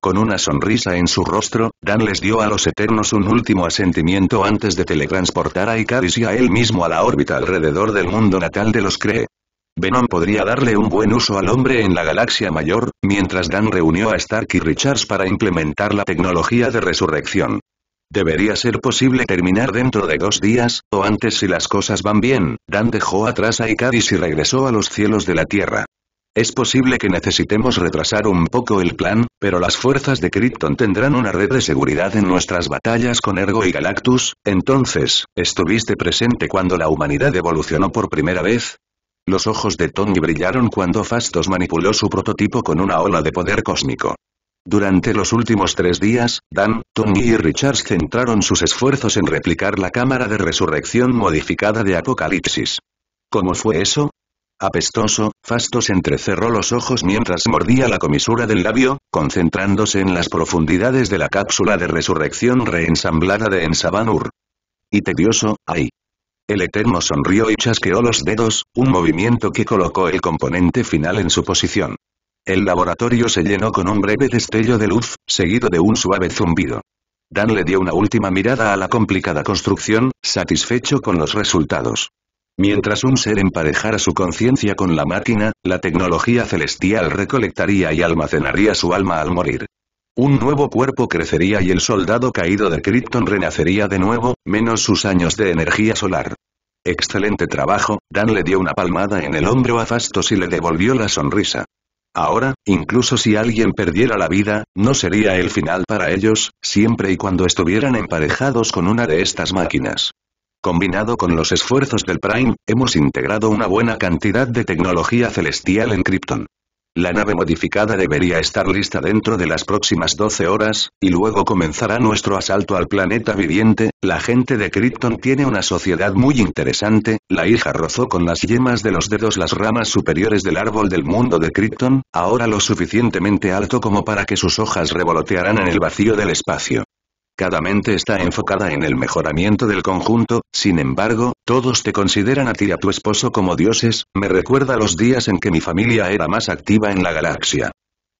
Con una sonrisa en su rostro, Dan les dio a los Eternos un último asentimiento antes de teletransportar a Icaris y a él mismo a la órbita alrededor del mundo natal de los Cree. Venom podría darle un buen uso al hombre en la galaxia mayor, mientras Dan reunió a Stark y Richards para implementar la tecnología de resurrección. Debería ser posible terminar dentro de dos días, o antes si las cosas van bien, Dan dejó atrás a Icaris y regresó a los cielos de la Tierra. Es posible que necesitemos retrasar un poco el plan, pero las fuerzas de Krypton tendrán una red de seguridad en nuestras batallas con Ergo y Galactus, entonces, ¿estuviste presente cuando la humanidad evolucionó por primera vez? Los ojos de Tony brillaron cuando Fastos manipuló su prototipo con una ola de poder cósmico. Durante los últimos tres días, Dan, Tony y Richards centraron sus esfuerzos en replicar la cámara de resurrección modificada de Apocalipsis. ¿Cómo fue eso? Apestoso, Fastos entrecerró los ojos mientras mordía la comisura del labio, concentrándose en las profundidades de la cápsula de resurrección reensamblada de Ensabanur. Y tedioso, ay. El Eterno sonrió y chasqueó los dedos, un movimiento que colocó el componente final en su posición. El laboratorio se llenó con un breve destello de luz, seguido de un suave zumbido. Dan le dio una última mirada a la complicada construcción, satisfecho con los resultados. Mientras un ser emparejara su conciencia con la máquina, la tecnología celestial recolectaría y almacenaría su alma al morir. Un nuevo cuerpo crecería y el soldado caído de Krypton renacería de nuevo, menos sus años de energía solar. Excelente trabajo, Dan le dio una palmada en el hombro a Fastos y le devolvió la sonrisa. Ahora, incluso si alguien perdiera la vida, no sería el final para ellos, siempre y cuando estuvieran emparejados con una de estas máquinas. Combinado con los esfuerzos del Prime, hemos integrado una buena cantidad de tecnología celestial en Krypton. La nave modificada debería estar lista dentro de las próximas 12 horas, y luego comenzará nuestro asalto al planeta viviente, la gente de Krypton tiene una sociedad muy interesante, la hija rozó con las yemas de los dedos las ramas superiores del árbol del mundo de Krypton, ahora lo suficientemente alto como para que sus hojas revolotearan en el vacío del espacio. Cada mente está enfocada en el mejoramiento del conjunto, sin embargo, todos te consideran a ti y a tu esposo como dioses, me recuerda los días en que mi familia era más activa en la galaxia.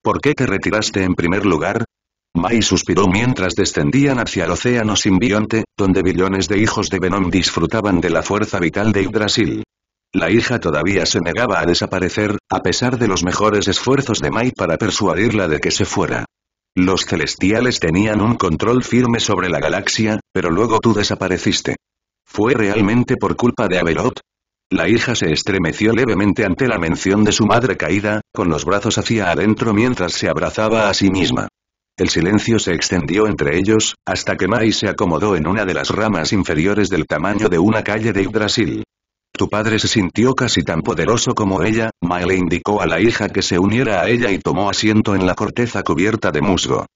¿Por qué te retiraste en primer lugar? Mai suspiró mientras descendían hacia el océano simbionte, donde billones de hijos de Venom disfrutaban de la fuerza vital de Yggdrasil. La hija todavía se negaba a desaparecer, a pesar de los mejores esfuerzos de Mai para persuadirla de que se fuera. Los celestiales tenían un control firme sobre la galaxia, pero luego tú desapareciste. ¿Fue realmente por culpa de Abelot? La hija se estremeció levemente ante la mención de su madre caída, con los brazos hacia adentro mientras se abrazaba a sí misma. El silencio se extendió entre ellos, hasta que Mai se acomodó en una de las ramas inferiores del tamaño de una calle de Yggdrasil. Tu padre se sintió casi tan poderoso como ella, Mae le indicó a la hija que se uniera a ella y tomó asiento en la corteza cubierta de musgo.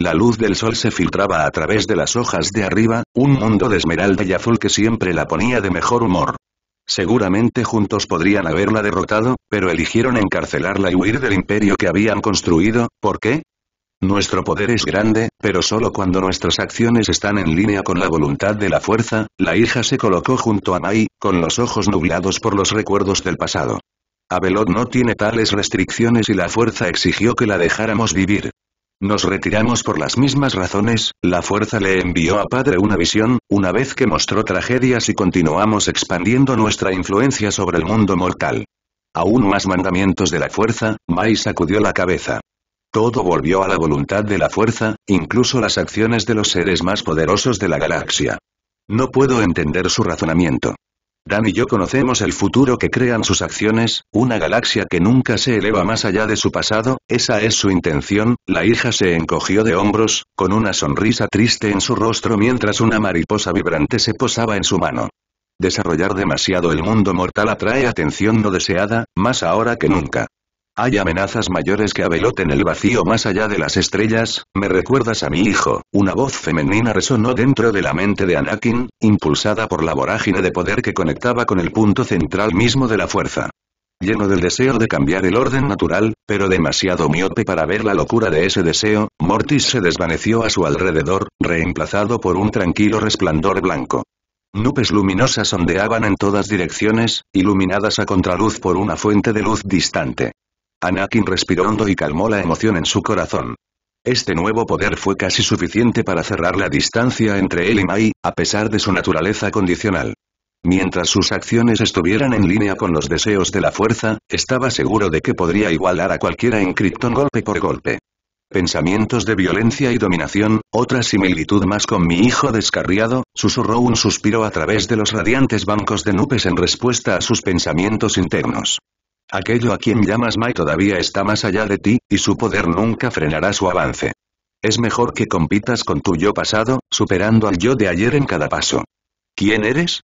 La luz del sol se filtraba a través de las hojas de arriba, un mundo de esmeralda y azul que siempre la ponía de mejor humor. Seguramente juntos podrían haberla derrotado, pero eligieron encarcelarla y huir del imperio que habían construido, ¿por qué? Nuestro poder es grande, pero solo cuando nuestras acciones están en línea con la voluntad de la fuerza, la hija se colocó junto a Mai, con los ojos nublados por los recuerdos del pasado. Abelot no tiene tales restricciones y la fuerza exigió que la dejáramos vivir. Nos retiramos por las mismas razones, la fuerza le envió a Padre una visión, una vez que mostró tragedias y continuamos expandiendo nuestra influencia sobre el mundo mortal. Aún más mandamientos de la fuerza, Mai sacudió la cabeza. Todo volvió a la voluntad de la fuerza, incluso las acciones de los seres más poderosos de la galaxia. No puedo entender su razonamiento. Dan y yo conocemos el futuro que crean sus acciones, una galaxia que nunca se eleva más allá de su pasado, esa es su intención, la hija se encogió de hombros, con una sonrisa triste en su rostro mientras una mariposa vibrante se posaba en su mano. Desarrollar demasiado el mundo mortal atrae atención no deseada, más ahora que nunca. Hay amenazas mayores que abeloten el vacío más allá de las estrellas, me recuerdas a mi hijo. Una voz femenina resonó dentro de la mente de Anakin, impulsada por la vorágine de poder que conectaba con el punto central mismo de la fuerza. Lleno del deseo de cambiar el orden natural, pero demasiado miope para ver la locura de ese deseo, Mortis se desvaneció a su alrededor, reemplazado por un tranquilo resplandor blanco. Nubes luminosas ondeaban en todas direcciones, iluminadas a contraluz por una fuente de luz distante. Anakin respiró hondo y calmó la emoción en su corazón. Este nuevo poder fue casi suficiente para cerrar la distancia entre él y Mai, a pesar de su naturaleza condicional. Mientras sus acciones estuvieran en línea con los deseos de la fuerza, estaba seguro de que podría igualar a cualquiera en Krypton golpe por golpe. Pensamientos de violencia y dominación, otra similitud más con mi hijo descarriado, susurró un suspiro a través de los radiantes bancos de nubes en respuesta a sus pensamientos internos. Aquello a quien llamas Mai todavía está más allá de ti, y su poder nunca frenará su avance. Es mejor que compitas con tu yo pasado, superando al yo de ayer en cada paso. ¿Quién eres?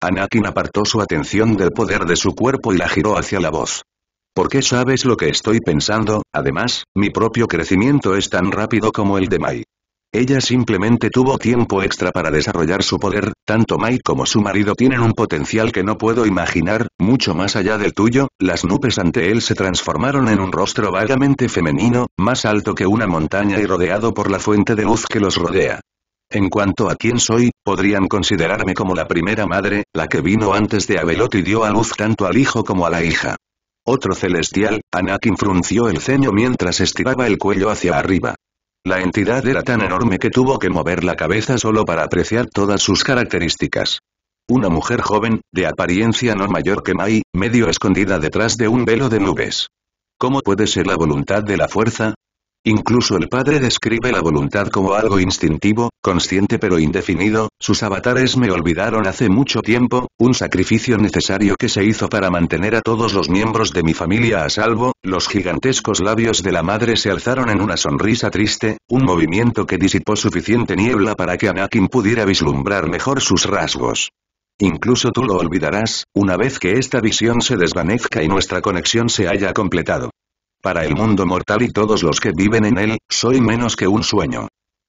Anakin apartó su atención del poder de su cuerpo y la giró hacia la voz. ¿Por qué sabes lo que estoy pensando? Además, mi propio crecimiento es tan rápido como el de Mai. Ella simplemente tuvo tiempo extra para desarrollar su poder, tanto Mai como su marido tienen un potencial que no puedo imaginar, mucho más allá del tuyo, las nubes ante él se transformaron en un rostro vagamente femenino, más alto que una montaña y rodeado por la fuente de luz que los rodea. En cuanto a quién soy, podrían considerarme como la primera madre, la que vino antes de Abelot y dio a luz tanto al hijo como a la hija. Otro celestial, Anakin frunció el ceño mientras estiraba el cuello hacia arriba. La entidad era tan enorme que tuvo que mover la cabeza solo para apreciar todas sus características. Una mujer joven, de apariencia no mayor que Mai, medio escondida detrás de un velo de nubes. ¿Cómo puede ser la voluntad de la fuerza? Incluso el padre describe la voluntad como algo instintivo, consciente pero indefinido, sus avatares me olvidaron hace mucho tiempo, un sacrificio necesario que se hizo para mantener a todos los miembros de mi familia a salvo, los gigantescos labios de la madre se alzaron en una sonrisa triste, un movimiento que disipó suficiente niebla para que Anakin pudiera vislumbrar mejor sus rasgos. Incluso tú lo olvidarás, una vez que esta visión se desvanezca y nuestra conexión se haya completado. Para el mundo mortal y todos los que viven en él, soy menos que un sueño.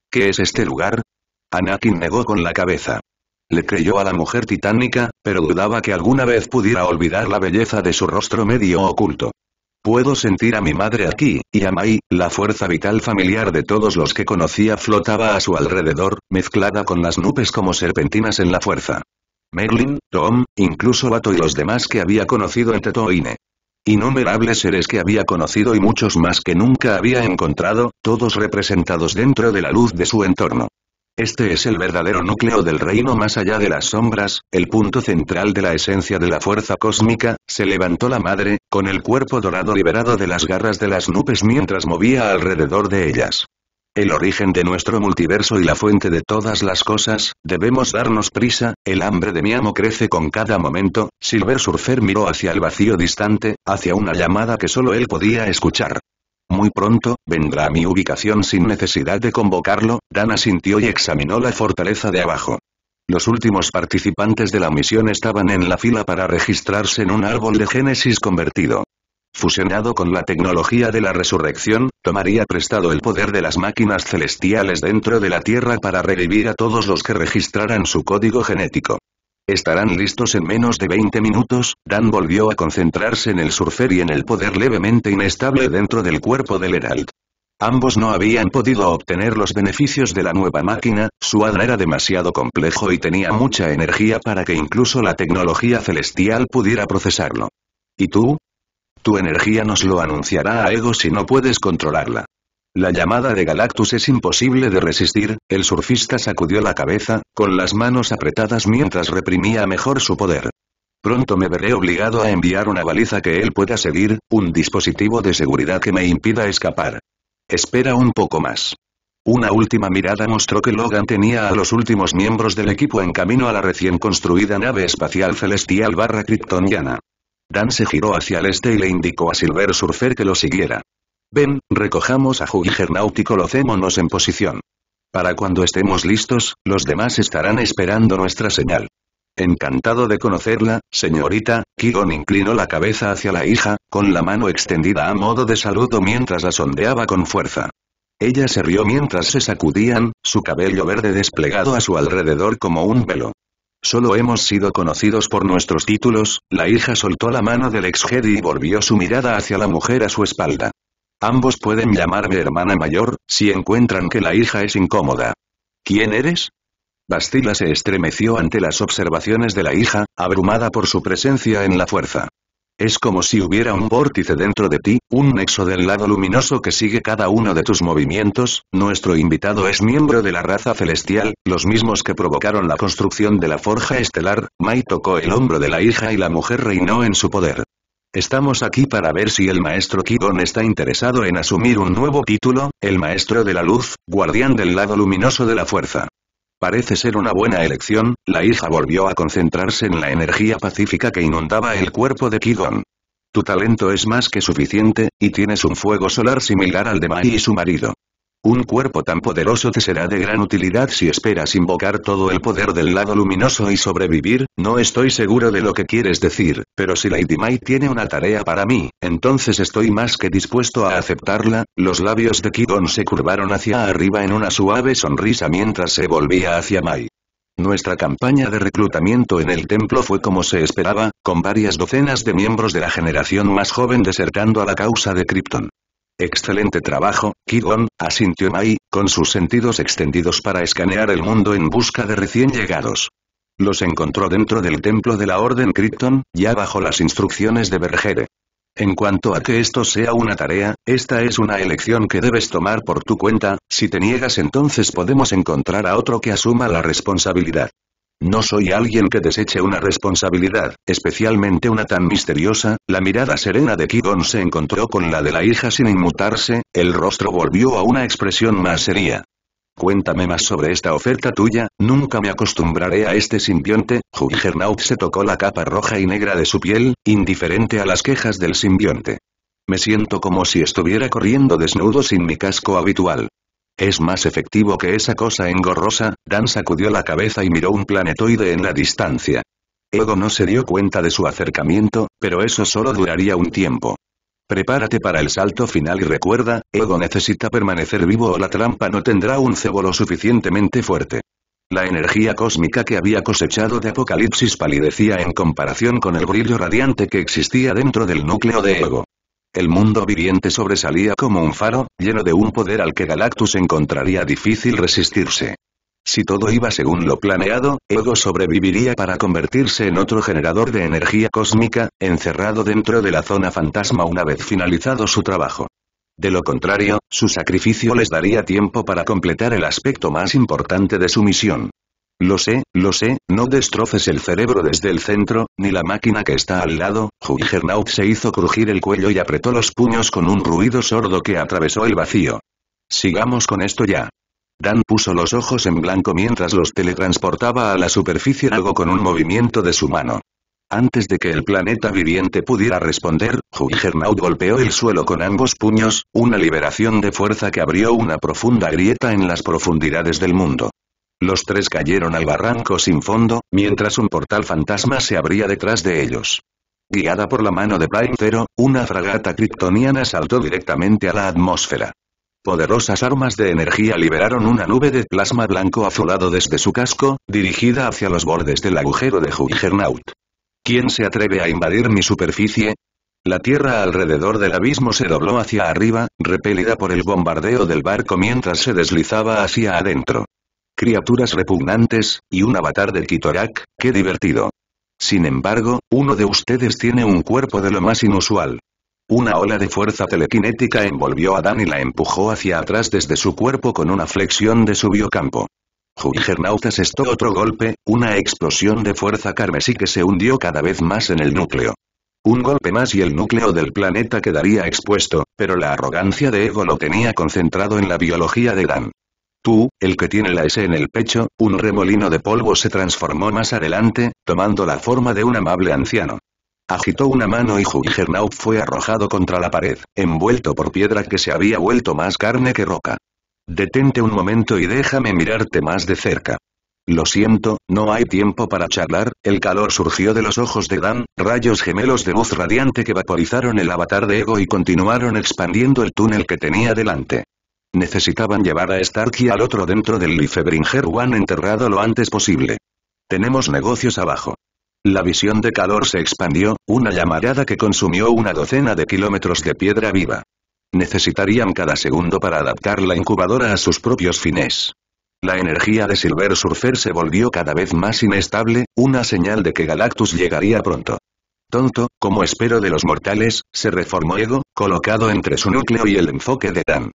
¿Qué es este lugar? Anakin negó con la cabeza. Le creyó a la mujer titánica, pero dudaba que alguna vez pudiera olvidar la belleza de su rostro medio oculto. Puedo sentir a mi madre aquí, y a Mai, la fuerza vital familiar de todos los que conocía flotaba a su alrededor, mezclada con las nubes como serpentinas en la fuerza. Merlin, Tom, incluso Bato y los demás que había conocido en Tetoine. Innumerables seres que había conocido y muchos más que nunca había encontrado, todos representados dentro de la luz de su entorno. Este es el verdadero núcleo del reino más allá de las sombras, el punto central de la esencia de la fuerza cósmica, se levantó la madre, con el cuerpo dorado liberado de las garras de las nubes mientras movía alrededor de ellas el origen de nuestro multiverso y la fuente de todas las cosas, debemos darnos prisa, el hambre de mi amo crece con cada momento, Silver Surfer miró hacia el vacío distante, hacia una llamada que solo él podía escuchar. Muy pronto, vendrá a mi ubicación sin necesidad de convocarlo, Dana sintió y examinó la fortaleza de abajo. Los últimos participantes de la misión estaban en la fila para registrarse en un árbol de génesis convertido fusionado con la tecnología de la resurrección, tomaría prestado el poder de las máquinas celestiales dentro de la Tierra para revivir a todos los que registraran su código genético. Estarán listos en menos de 20 minutos, Dan volvió a concentrarse en el surfer y en el poder levemente inestable dentro del cuerpo del Herald. Ambos no habían podido obtener los beneficios de la nueva máquina, su ADN era demasiado complejo y tenía mucha energía para que incluso la tecnología celestial pudiera procesarlo. ¿Y tú? Tu energía nos lo anunciará a Ego si no puedes controlarla. La llamada de Galactus es imposible de resistir, el surfista sacudió la cabeza, con las manos apretadas mientras reprimía mejor su poder. Pronto me veré obligado a enviar una baliza que él pueda seguir, un dispositivo de seguridad que me impida escapar. Espera un poco más. Una última mirada mostró que Logan tenía a los últimos miembros del equipo en camino a la recién construida nave espacial celestial barra kryptoniana. Dan se giró hacia el este y le indicó a Silver Surfer que lo siguiera. Ven, recojamos a Juggernaut Náutico, locémonos en posición. Para cuando estemos listos, los demás estarán esperando nuestra señal. Encantado de conocerla, señorita, Kigon inclinó la cabeza hacia la hija, con la mano extendida a modo de saludo mientras la sondeaba con fuerza. Ella se rió mientras se sacudían, su cabello verde desplegado a su alrededor como un velo. Solo hemos sido conocidos por nuestros títulos, la hija soltó la mano del ex Jedi y volvió su mirada hacia la mujer a su espalda. Ambos pueden llamarme hermana mayor, si encuentran que la hija es incómoda. ¿Quién eres? Bastila se estremeció ante las observaciones de la hija, abrumada por su presencia en la fuerza. Es como si hubiera un vórtice dentro de ti, un nexo del lado luminoso que sigue cada uno de tus movimientos, nuestro invitado es miembro de la raza celestial, los mismos que provocaron la construcción de la forja estelar, Mai tocó el hombro de la hija y la mujer reinó en su poder. Estamos aquí para ver si el maestro Kigon está interesado en asumir un nuevo título, el maestro de la luz, guardián del lado luminoso de la fuerza. Parece ser una buena elección, la hija volvió a concentrarse en la energía pacífica que inundaba el cuerpo de Kigon. Tu talento es más que suficiente, y tienes un fuego solar similar al de Mai y su marido. Un cuerpo tan poderoso te será de gran utilidad si esperas invocar todo el poder del lado luminoso y sobrevivir, no estoy seguro de lo que quieres decir, pero si Lady Mai tiene una tarea para mí, entonces estoy más que dispuesto a aceptarla, los labios de Kidon se curvaron hacia arriba en una suave sonrisa mientras se volvía hacia Mai. Nuestra campaña de reclutamiento en el templo fue como se esperaba, con varias docenas de miembros de la generación más joven desertando a la causa de Krypton. Excelente trabajo, Kigon asintió Mai, con sus sentidos extendidos para escanear el mundo en busca de recién llegados. Los encontró dentro del templo de la Orden Krypton, ya bajo las instrucciones de Bergere. En cuanto a que esto sea una tarea, esta es una elección que debes tomar por tu cuenta, si te niegas entonces podemos encontrar a otro que asuma la responsabilidad. No soy alguien que deseche una responsabilidad, especialmente una tan misteriosa, la mirada serena de Kidon se encontró con la de la hija sin inmutarse, el rostro volvió a una expresión más seria. Cuéntame más sobre esta oferta tuya, nunca me acostumbraré a este simbionte, Juggernaut se tocó la capa roja y negra de su piel, indiferente a las quejas del simbionte. Me siento como si estuviera corriendo desnudo sin mi casco habitual. Es más efectivo que esa cosa engorrosa, Dan sacudió la cabeza y miró un planetoide en la distancia. Ego no se dio cuenta de su acercamiento, pero eso solo duraría un tiempo. Prepárate para el salto final y recuerda, Ego necesita permanecer vivo o la trampa no tendrá un cebo suficientemente fuerte. La energía cósmica que había cosechado de Apocalipsis palidecía en comparación con el brillo radiante que existía dentro del núcleo de Ego. El mundo viviente sobresalía como un faro, lleno de un poder al que Galactus encontraría difícil resistirse. Si todo iba según lo planeado, Ego sobreviviría para convertirse en otro generador de energía cósmica, encerrado dentro de la zona fantasma una vez finalizado su trabajo. De lo contrario, su sacrificio les daría tiempo para completar el aspecto más importante de su misión. Lo sé, lo sé, no destroces el cerebro desde el centro, ni la máquina que está al lado, Juggernaut se hizo crujir el cuello y apretó los puños con un ruido sordo que atravesó el vacío. Sigamos con esto ya. Dan puso los ojos en blanco mientras los teletransportaba a la superficie algo con un movimiento de su mano. Antes de que el planeta viviente pudiera responder, Juggernaut golpeó el suelo con ambos puños, una liberación de fuerza que abrió una profunda grieta en las profundidades del mundo. Los tres cayeron al barranco sin fondo, mientras un portal fantasma se abría detrás de ellos. Guiada por la mano de Prime Zero, una fragata kryptoniana saltó directamente a la atmósfera. Poderosas armas de energía liberaron una nube de plasma blanco azulado desde su casco, dirigida hacia los bordes del agujero de Juggernaut. ¿Quién se atreve a invadir mi superficie? La tierra alrededor del abismo se dobló hacia arriba, repelida por el bombardeo del barco mientras se deslizaba hacia adentro criaturas repugnantes, y un avatar de Kitorak, qué divertido. Sin embargo, uno de ustedes tiene un cuerpo de lo más inusual. Una ola de fuerza telequinética envolvió a Dan y la empujó hacia atrás desde su cuerpo con una flexión de su biocampo. Juggernaut asestó otro golpe, una explosión de fuerza carmesí que se hundió cada vez más en el núcleo. Un golpe más y el núcleo del planeta quedaría expuesto, pero la arrogancia de Ego lo tenía concentrado en la biología de Dan. Tú, el que tiene la S en el pecho, un remolino de polvo se transformó más adelante, tomando la forma de un amable anciano. Agitó una mano y Juggernaut fue arrojado contra la pared, envuelto por piedra que se había vuelto más carne que roca. Detente un momento y déjame mirarte más de cerca. Lo siento, no hay tiempo para charlar, el calor surgió de los ojos de Dan, rayos gemelos de luz radiante que vaporizaron el avatar de Ego y continuaron expandiendo el túnel que tenía delante. Necesitaban llevar a Starkey al otro dentro del Lifebringer One enterrado lo antes posible. Tenemos negocios abajo. La visión de calor se expandió, una llamarada que consumió una docena de kilómetros de piedra viva. Necesitarían cada segundo para adaptar la incubadora a sus propios fines. La energía de Silver Surfer se volvió cada vez más inestable, una señal de que Galactus llegaría pronto. Tonto, como espero de los mortales, se reformó Ego, colocado entre su núcleo y el enfoque de Dan.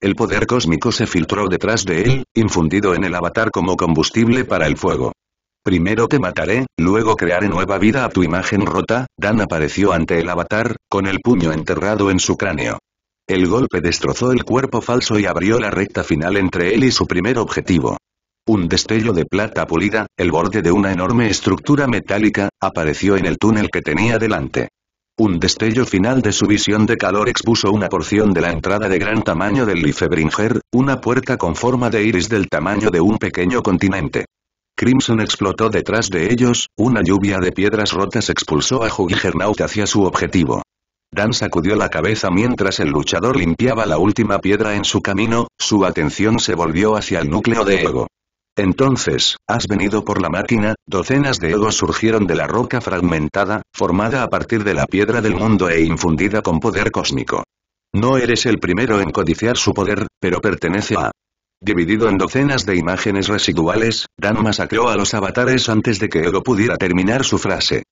El poder cósmico se filtró detrás de él, infundido en el avatar como combustible para el fuego. Primero te mataré, luego crearé nueva vida a tu imagen rota, Dan apareció ante el avatar, con el puño enterrado en su cráneo. El golpe destrozó el cuerpo falso y abrió la recta final entre él y su primer objetivo. Un destello de plata pulida, el borde de una enorme estructura metálica, apareció en el túnel que tenía delante. Un destello final de su visión de calor expuso una porción de la entrada de gran tamaño del Lifebringer, una puerta con forma de iris del tamaño de un pequeño continente. Crimson explotó detrás de ellos, una lluvia de piedras rotas expulsó a Juggernaut hacia su objetivo. Dan sacudió la cabeza mientras el luchador limpiaba la última piedra en su camino, su atención se volvió hacia el núcleo de Ego. Entonces, has venido por la máquina, docenas de egos surgieron de la roca fragmentada, formada a partir de la piedra del mundo e infundida con poder cósmico. No eres el primero en codiciar su poder, pero pertenece a... Dividido en docenas de imágenes residuales, Dan masacró a los avatares antes de que Ego pudiera terminar su frase.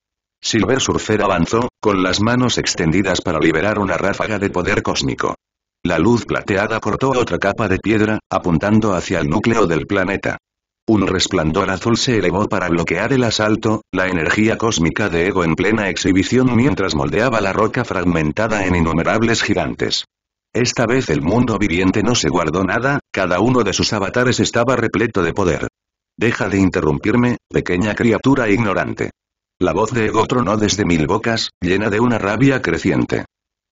Silver Surfer avanzó, con las manos extendidas para liberar una ráfaga de poder cósmico. La luz plateada cortó otra capa de piedra, apuntando hacia el núcleo del planeta. Un resplandor azul se elevó para bloquear el asalto, la energía cósmica de Ego en plena exhibición mientras moldeaba la roca fragmentada en innumerables gigantes. Esta vez el mundo viviente no se guardó nada, cada uno de sus avatares estaba repleto de poder. Deja de interrumpirme, pequeña criatura ignorante. La voz de Ego tronó desde mil bocas, llena de una rabia creciente.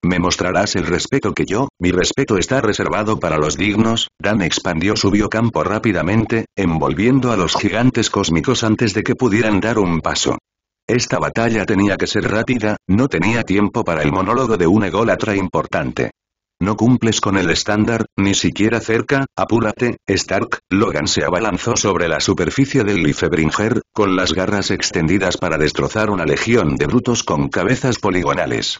Me mostrarás el respeto que yo, mi respeto está reservado para los dignos, Dan expandió su biocampo rápidamente, envolviendo a los gigantes cósmicos antes de que pudieran dar un paso. Esta batalla tenía que ser rápida, no tenía tiempo para el monólogo de un ególatra importante. No cumples con el estándar, ni siquiera cerca, apúrate, Stark, Logan se abalanzó sobre la superficie del Lifebringer, con las garras extendidas para destrozar una legión de brutos con cabezas poligonales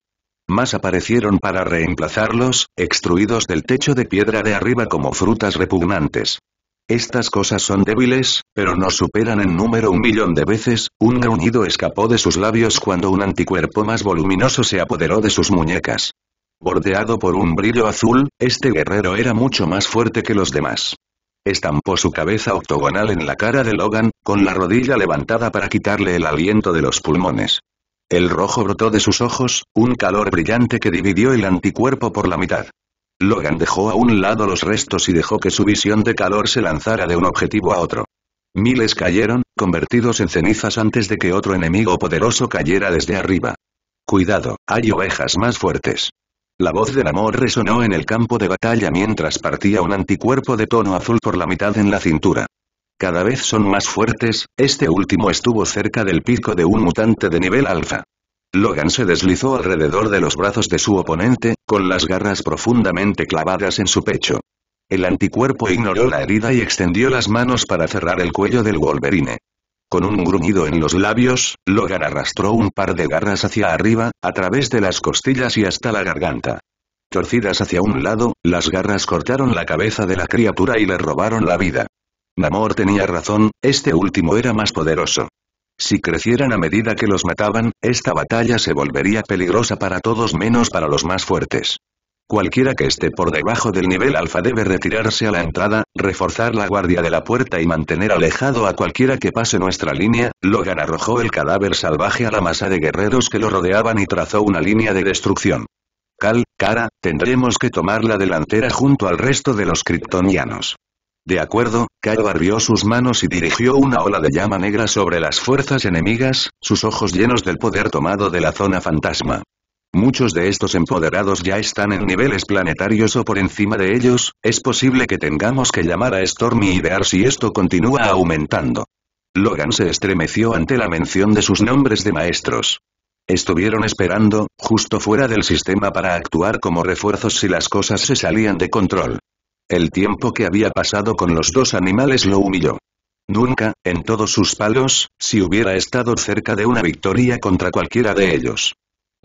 más aparecieron para reemplazarlos, extruidos del techo de piedra de arriba como frutas repugnantes. Estas cosas son débiles, pero no superan en número un millón de veces, un gruñido escapó de sus labios cuando un anticuerpo más voluminoso se apoderó de sus muñecas. Bordeado por un brillo azul, este guerrero era mucho más fuerte que los demás. Estampó su cabeza octogonal en la cara de Logan, con la rodilla levantada para quitarle el aliento de los pulmones. El rojo brotó de sus ojos, un calor brillante que dividió el anticuerpo por la mitad. Logan dejó a un lado los restos y dejó que su visión de calor se lanzara de un objetivo a otro. Miles cayeron, convertidos en cenizas antes de que otro enemigo poderoso cayera desde arriba. Cuidado, hay ovejas más fuertes. La voz del amor resonó en el campo de batalla mientras partía un anticuerpo de tono azul por la mitad en la cintura. Cada vez son más fuertes, este último estuvo cerca del pico de un mutante de nivel alfa. Logan se deslizó alrededor de los brazos de su oponente, con las garras profundamente clavadas en su pecho. El anticuerpo ignoró la herida y extendió las manos para cerrar el cuello del Wolverine. Con un gruñido en los labios, Logan arrastró un par de garras hacia arriba, a través de las costillas y hasta la garganta. Torcidas hacia un lado, las garras cortaron la cabeza de la criatura y le robaron la vida. Namor tenía razón, este último era más poderoso. Si crecieran a medida que los mataban, esta batalla se volvería peligrosa para todos menos para los más fuertes. Cualquiera que esté por debajo del nivel alfa debe retirarse a la entrada, reforzar la guardia de la puerta y mantener alejado a cualquiera que pase nuestra línea, Logan arrojó el cadáver salvaje a la masa de guerreros que lo rodeaban y trazó una línea de destrucción. Cal, cara, tendremos que tomar la delantera junto al resto de los kryptonianos. De acuerdo, Cal barrió sus manos y dirigió una ola de llama negra sobre las fuerzas enemigas, sus ojos llenos del poder tomado de la zona fantasma. Muchos de estos empoderados ya están en niveles planetarios o por encima de ellos, es posible que tengamos que llamar a Stormy y idear si esto continúa aumentando. Logan se estremeció ante la mención de sus nombres de maestros. Estuvieron esperando, justo fuera del sistema para actuar como refuerzos si las cosas se salían de control. El tiempo que había pasado con los dos animales lo humilló. Nunca, en todos sus palos, si hubiera estado cerca de una victoria contra cualquiera de ellos.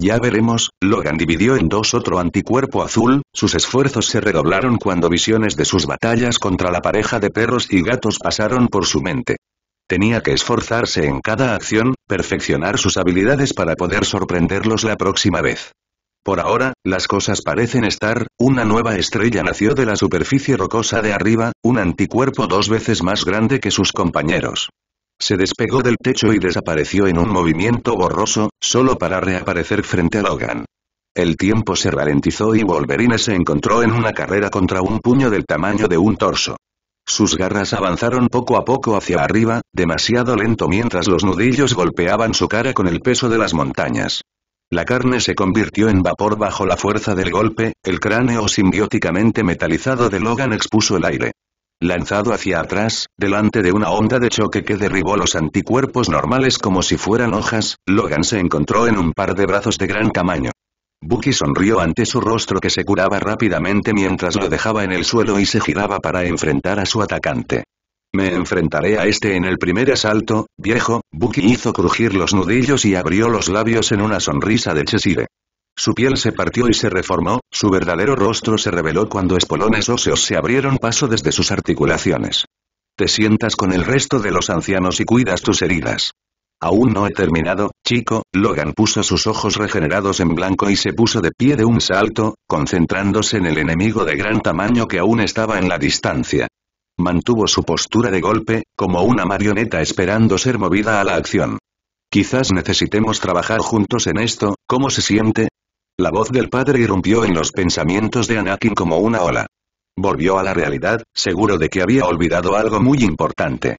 Ya veremos, Logan dividió en dos otro anticuerpo azul, sus esfuerzos se redoblaron cuando visiones de sus batallas contra la pareja de perros y gatos pasaron por su mente. Tenía que esforzarse en cada acción, perfeccionar sus habilidades para poder sorprenderlos la próxima vez. Por ahora, las cosas parecen estar, una nueva estrella nació de la superficie rocosa de arriba, un anticuerpo dos veces más grande que sus compañeros. Se despegó del techo y desapareció en un movimiento borroso, solo para reaparecer frente a Logan. El tiempo se ralentizó y Wolverine se encontró en una carrera contra un puño del tamaño de un torso. Sus garras avanzaron poco a poco hacia arriba, demasiado lento mientras los nudillos golpeaban su cara con el peso de las montañas. La carne se convirtió en vapor bajo la fuerza del golpe, el cráneo simbióticamente metalizado de Logan expuso el aire. Lanzado hacia atrás, delante de una onda de choque que derribó los anticuerpos normales como si fueran hojas, Logan se encontró en un par de brazos de gran tamaño. Bucky sonrió ante su rostro que se curaba rápidamente mientras lo dejaba en el suelo y se giraba para enfrentar a su atacante. Me enfrentaré a este en el primer asalto, viejo, Bucky hizo crujir los nudillos y abrió los labios en una sonrisa de Chesire. Su piel se partió y se reformó, su verdadero rostro se reveló cuando espolones óseos se abrieron paso desde sus articulaciones. Te sientas con el resto de los ancianos y cuidas tus heridas. Aún no he terminado, chico, Logan puso sus ojos regenerados en blanco y se puso de pie de un salto, concentrándose en el enemigo de gran tamaño que aún estaba en la distancia. Mantuvo su postura de golpe, como una marioneta esperando ser movida a la acción. Quizás necesitemos trabajar juntos en esto, ¿cómo se siente? La voz del padre irrumpió en los pensamientos de Anakin como una ola. Volvió a la realidad, seguro de que había olvidado algo muy importante.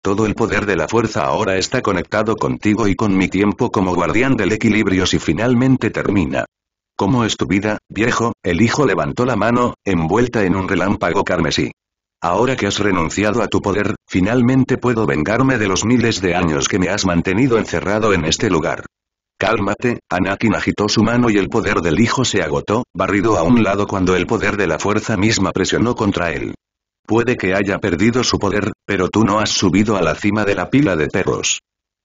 Todo el poder de la fuerza ahora está conectado contigo y con mi tiempo como guardián del equilibrio si finalmente termina. ¿Cómo es tu vida, viejo? El hijo levantó la mano, envuelta en un relámpago carmesí. Ahora que has renunciado a tu poder, finalmente puedo vengarme de los miles de años que me has mantenido encerrado en este lugar. Cálmate, Anakin agitó su mano y el poder del hijo se agotó, barrido a un lado cuando el poder de la fuerza misma presionó contra él. Puede que haya perdido su poder, pero tú no has subido a la cima de la pila de perros.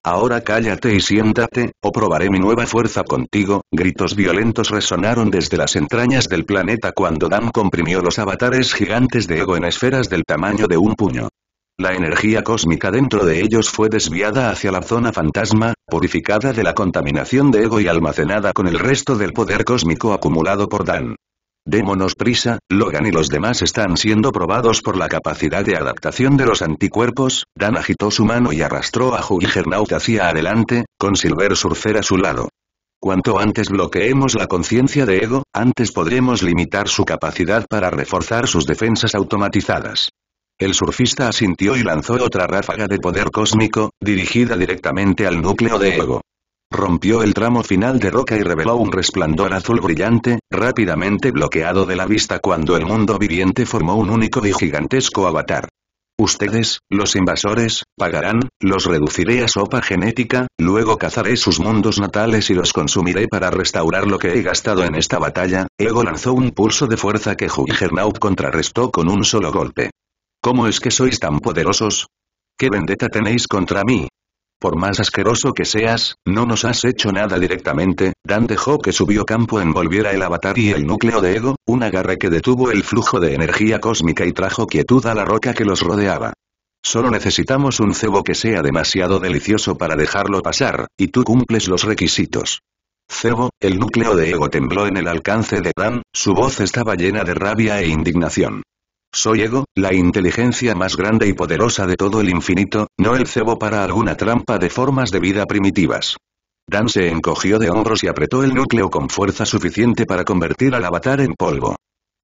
Ahora cállate y siéntate, o probaré mi nueva fuerza contigo, gritos violentos resonaron desde las entrañas del planeta cuando Dan comprimió los avatares gigantes de ego en esferas del tamaño de un puño. La energía cósmica dentro de ellos fue desviada hacia la zona fantasma, purificada de la contaminación de ego y almacenada con el resto del poder cósmico acumulado por Dan. Démonos prisa, Logan y los demás están siendo probados por la capacidad de adaptación de los anticuerpos, Dan agitó su mano y arrastró a Juggernaut hacia adelante, con Silver Surfer a su lado. Cuanto antes bloqueemos la conciencia de Ego, antes podremos limitar su capacidad para reforzar sus defensas automatizadas. El surfista asintió y lanzó otra ráfaga de poder cósmico, dirigida directamente al núcleo de Ego. Rompió el tramo final de roca y reveló un resplandor azul brillante, rápidamente bloqueado de la vista cuando el mundo viviente formó un único y gigantesco avatar. Ustedes, los invasores, pagarán, los reduciré a sopa genética, luego cazaré sus mundos natales y los consumiré para restaurar lo que he gastado en esta batalla, Ego lanzó un pulso de fuerza que Juggernaut contrarrestó con un solo golpe. ¿Cómo es que sois tan poderosos? ¿Qué vendetta tenéis contra mí? Por más asqueroso que seas, no nos has hecho nada directamente, Dan dejó que su biocampo envolviera el avatar y el núcleo de ego, un agarre que detuvo el flujo de energía cósmica y trajo quietud a la roca que los rodeaba. Solo necesitamos un cebo que sea demasiado delicioso para dejarlo pasar, y tú cumples los requisitos. Cebo, el núcleo de ego tembló en el alcance de Dan, su voz estaba llena de rabia e indignación. Soy Ego, la inteligencia más grande y poderosa de todo el infinito, no el cebo para alguna trampa de formas de vida primitivas. Dan se encogió de hombros y apretó el núcleo con fuerza suficiente para convertir al avatar en polvo.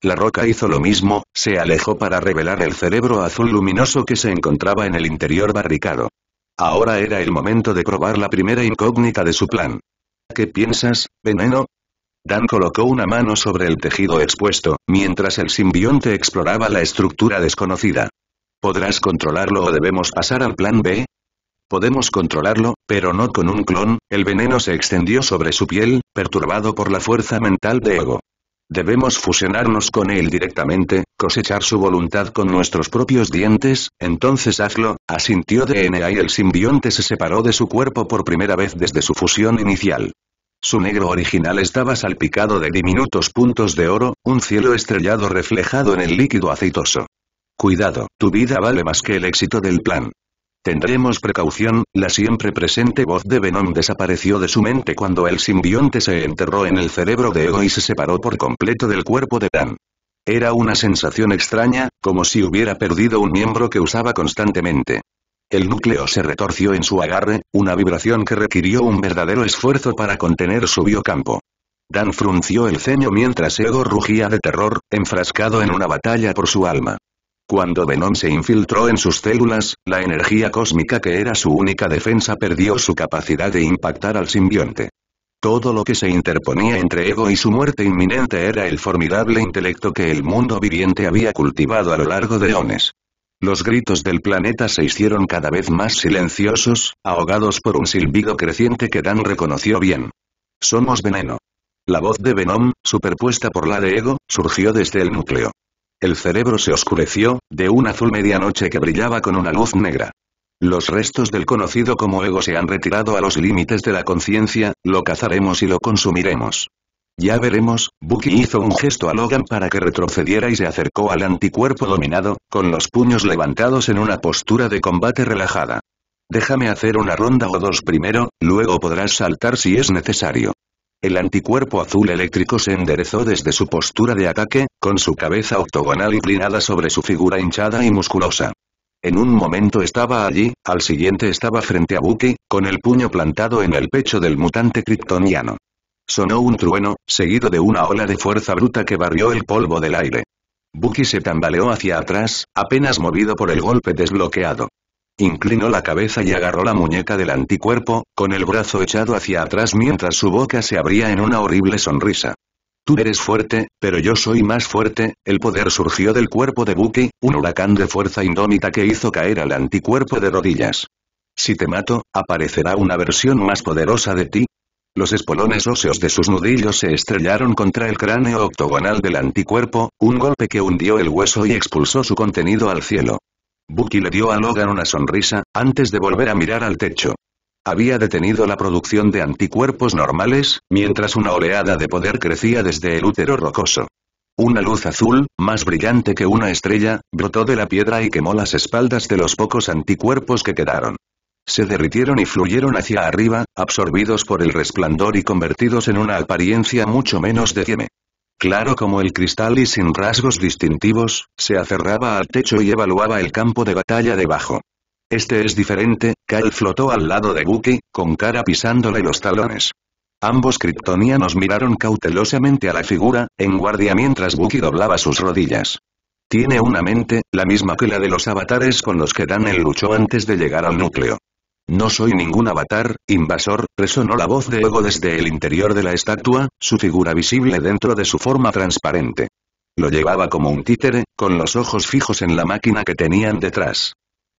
La roca hizo lo mismo, se alejó para revelar el cerebro azul luminoso que se encontraba en el interior barricado. Ahora era el momento de probar la primera incógnita de su plan. ¿Qué piensas, veneno? Dan colocó una mano sobre el tejido expuesto, mientras el simbionte exploraba la estructura desconocida. ¿Podrás controlarlo o debemos pasar al plan B? Podemos controlarlo, pero no con un clon, el veneno se extendió sobre su piel, perturbado por la fuerza mental de Ego. Debemos fusionarnos con él directamente, cosechar su voluntad con nuestros propios dientes, entonces hazlo, asintió DNA y el simbionte se separó de su cuerpo por primera vez desde su fusión inicial. Su negro original estaba salpicado de diminutos puntos de oro, un cielo estrellado reflejado en el líquido aceitoso. Cuidado, tu vida vale más que el éxito del plan. Tendremos precaución, la siempre presente voz de Venom desapareció de su mente cuando el simbionte se enterró en el cerebro de Ego y se separó por completo del cuerpo de Dan. Era una sensación extraña, como si hubiera perdido un miembro que usaba constantemente. El núcleo se retorció en su agarre, una vibración que requirió un verdadero esfuerzo para contener su biocampo. Dan frunció el ceño mientras Ego rugía de terror, enfrascado en una batalla por su alma. Cuando Venom se infiltró en sus células, la energía cósmica que era su única defensa perdió su capacidad de impactar al simbionte. Todo lo que se interponía entre Ego y su muerte inminente era el formidable intelecto que el mundo viviente había cultivado a lo largo de eones. Los gritos del planeta se hicieron cada vez más silenciosos, ahogados por un silbido creciente que Dan reconoció bien. Somos veneno. La voz de Venom, superpuesta por la de Ego, surgió desde el núcleo. El cerebro se oscureció, de un azul medianoche que brillaba con una luz negra. Los restos del conocido como ego se han retirado a los límites de la conciencia, lo cazaremos y lo consumiremos. Ya veremos, Bucky hizo un gesto a Logan para que retrocediera y se acercó al anticuerpo dominado, con los puños levantados en una postura de combate relajada. Déjame hacer una ronda o dos primero, luego podrás saltar si es necesario. El anticuerpo azul eléctrico se enderezó desde su postura de ataque, con su cabeza octogonal inclinada sobre su figura hinchada y musculosa. En un momento estaba allí, al siguiente estaba frente a Bucky, con el puño plantado en el pecho del mutante kryptoniano. Sonó un trueno, seguido de una ola de fuerza bruta que barrió el polvo del aire. Buki se tambaleó hacia atrás, apenas movido por el golpe desbloqueado. Inclinó la cabeza y agarró la muñeca del anticuerpo, con el brazo echado hacia atrás mientras su boca se abría en una horrible sonrisa. Tú eres fuerte, pero yo soy más fuerte, el poder surgió del cuerpo de Buki, un huracán de fuerza indómita que hizo caer al anticuerpo de rodillas. Si te mato, aparecerá una versión más poderosa de ti, los espolones óseos de sus nudillos se estrellaron contra el cráneo octogonal del anticuerpo, un golpe que hundió el hueso y expulsó su contenido al cielo. Bucky le dio a Logan una sonrisa, antes de volver a mirar al techo. Había detenido la producción de anticuerpos normales, mientras una oleada de poder crecía desde el útero rocoso. Una luz azul, más brillante que una estrella, brotó de la piedra y quemó las espaldas de los pocos anticuerpos que quedaron. Se derritieron y fluyeron hacia arriba, absorbidos por el resplandor y convertidos en una apariencia mucho menos de Claro como el cristal y sin rasgos distintivos, se aferraba al techo y evaluaba el campo de batalla debajo. Este es diferente, Kyle flotó al lado de Bucky, con cara pisándole los talones. Ambos kryptonianos miraron cautelosamente a la figura, en guardia mientras Buki doblaba sus rodillas. Tiene una mente, la misma que la de los avatares con los que Daniel luchó antes de llegar al núcleo. No soy ningún avatar, invasor, resonó la voz de Ego desde el interior de la estatua, su figura visible dentro de su forma transparente. Lo llevaba como un títere, con los ojos fijos en la máquina que tenían detrás.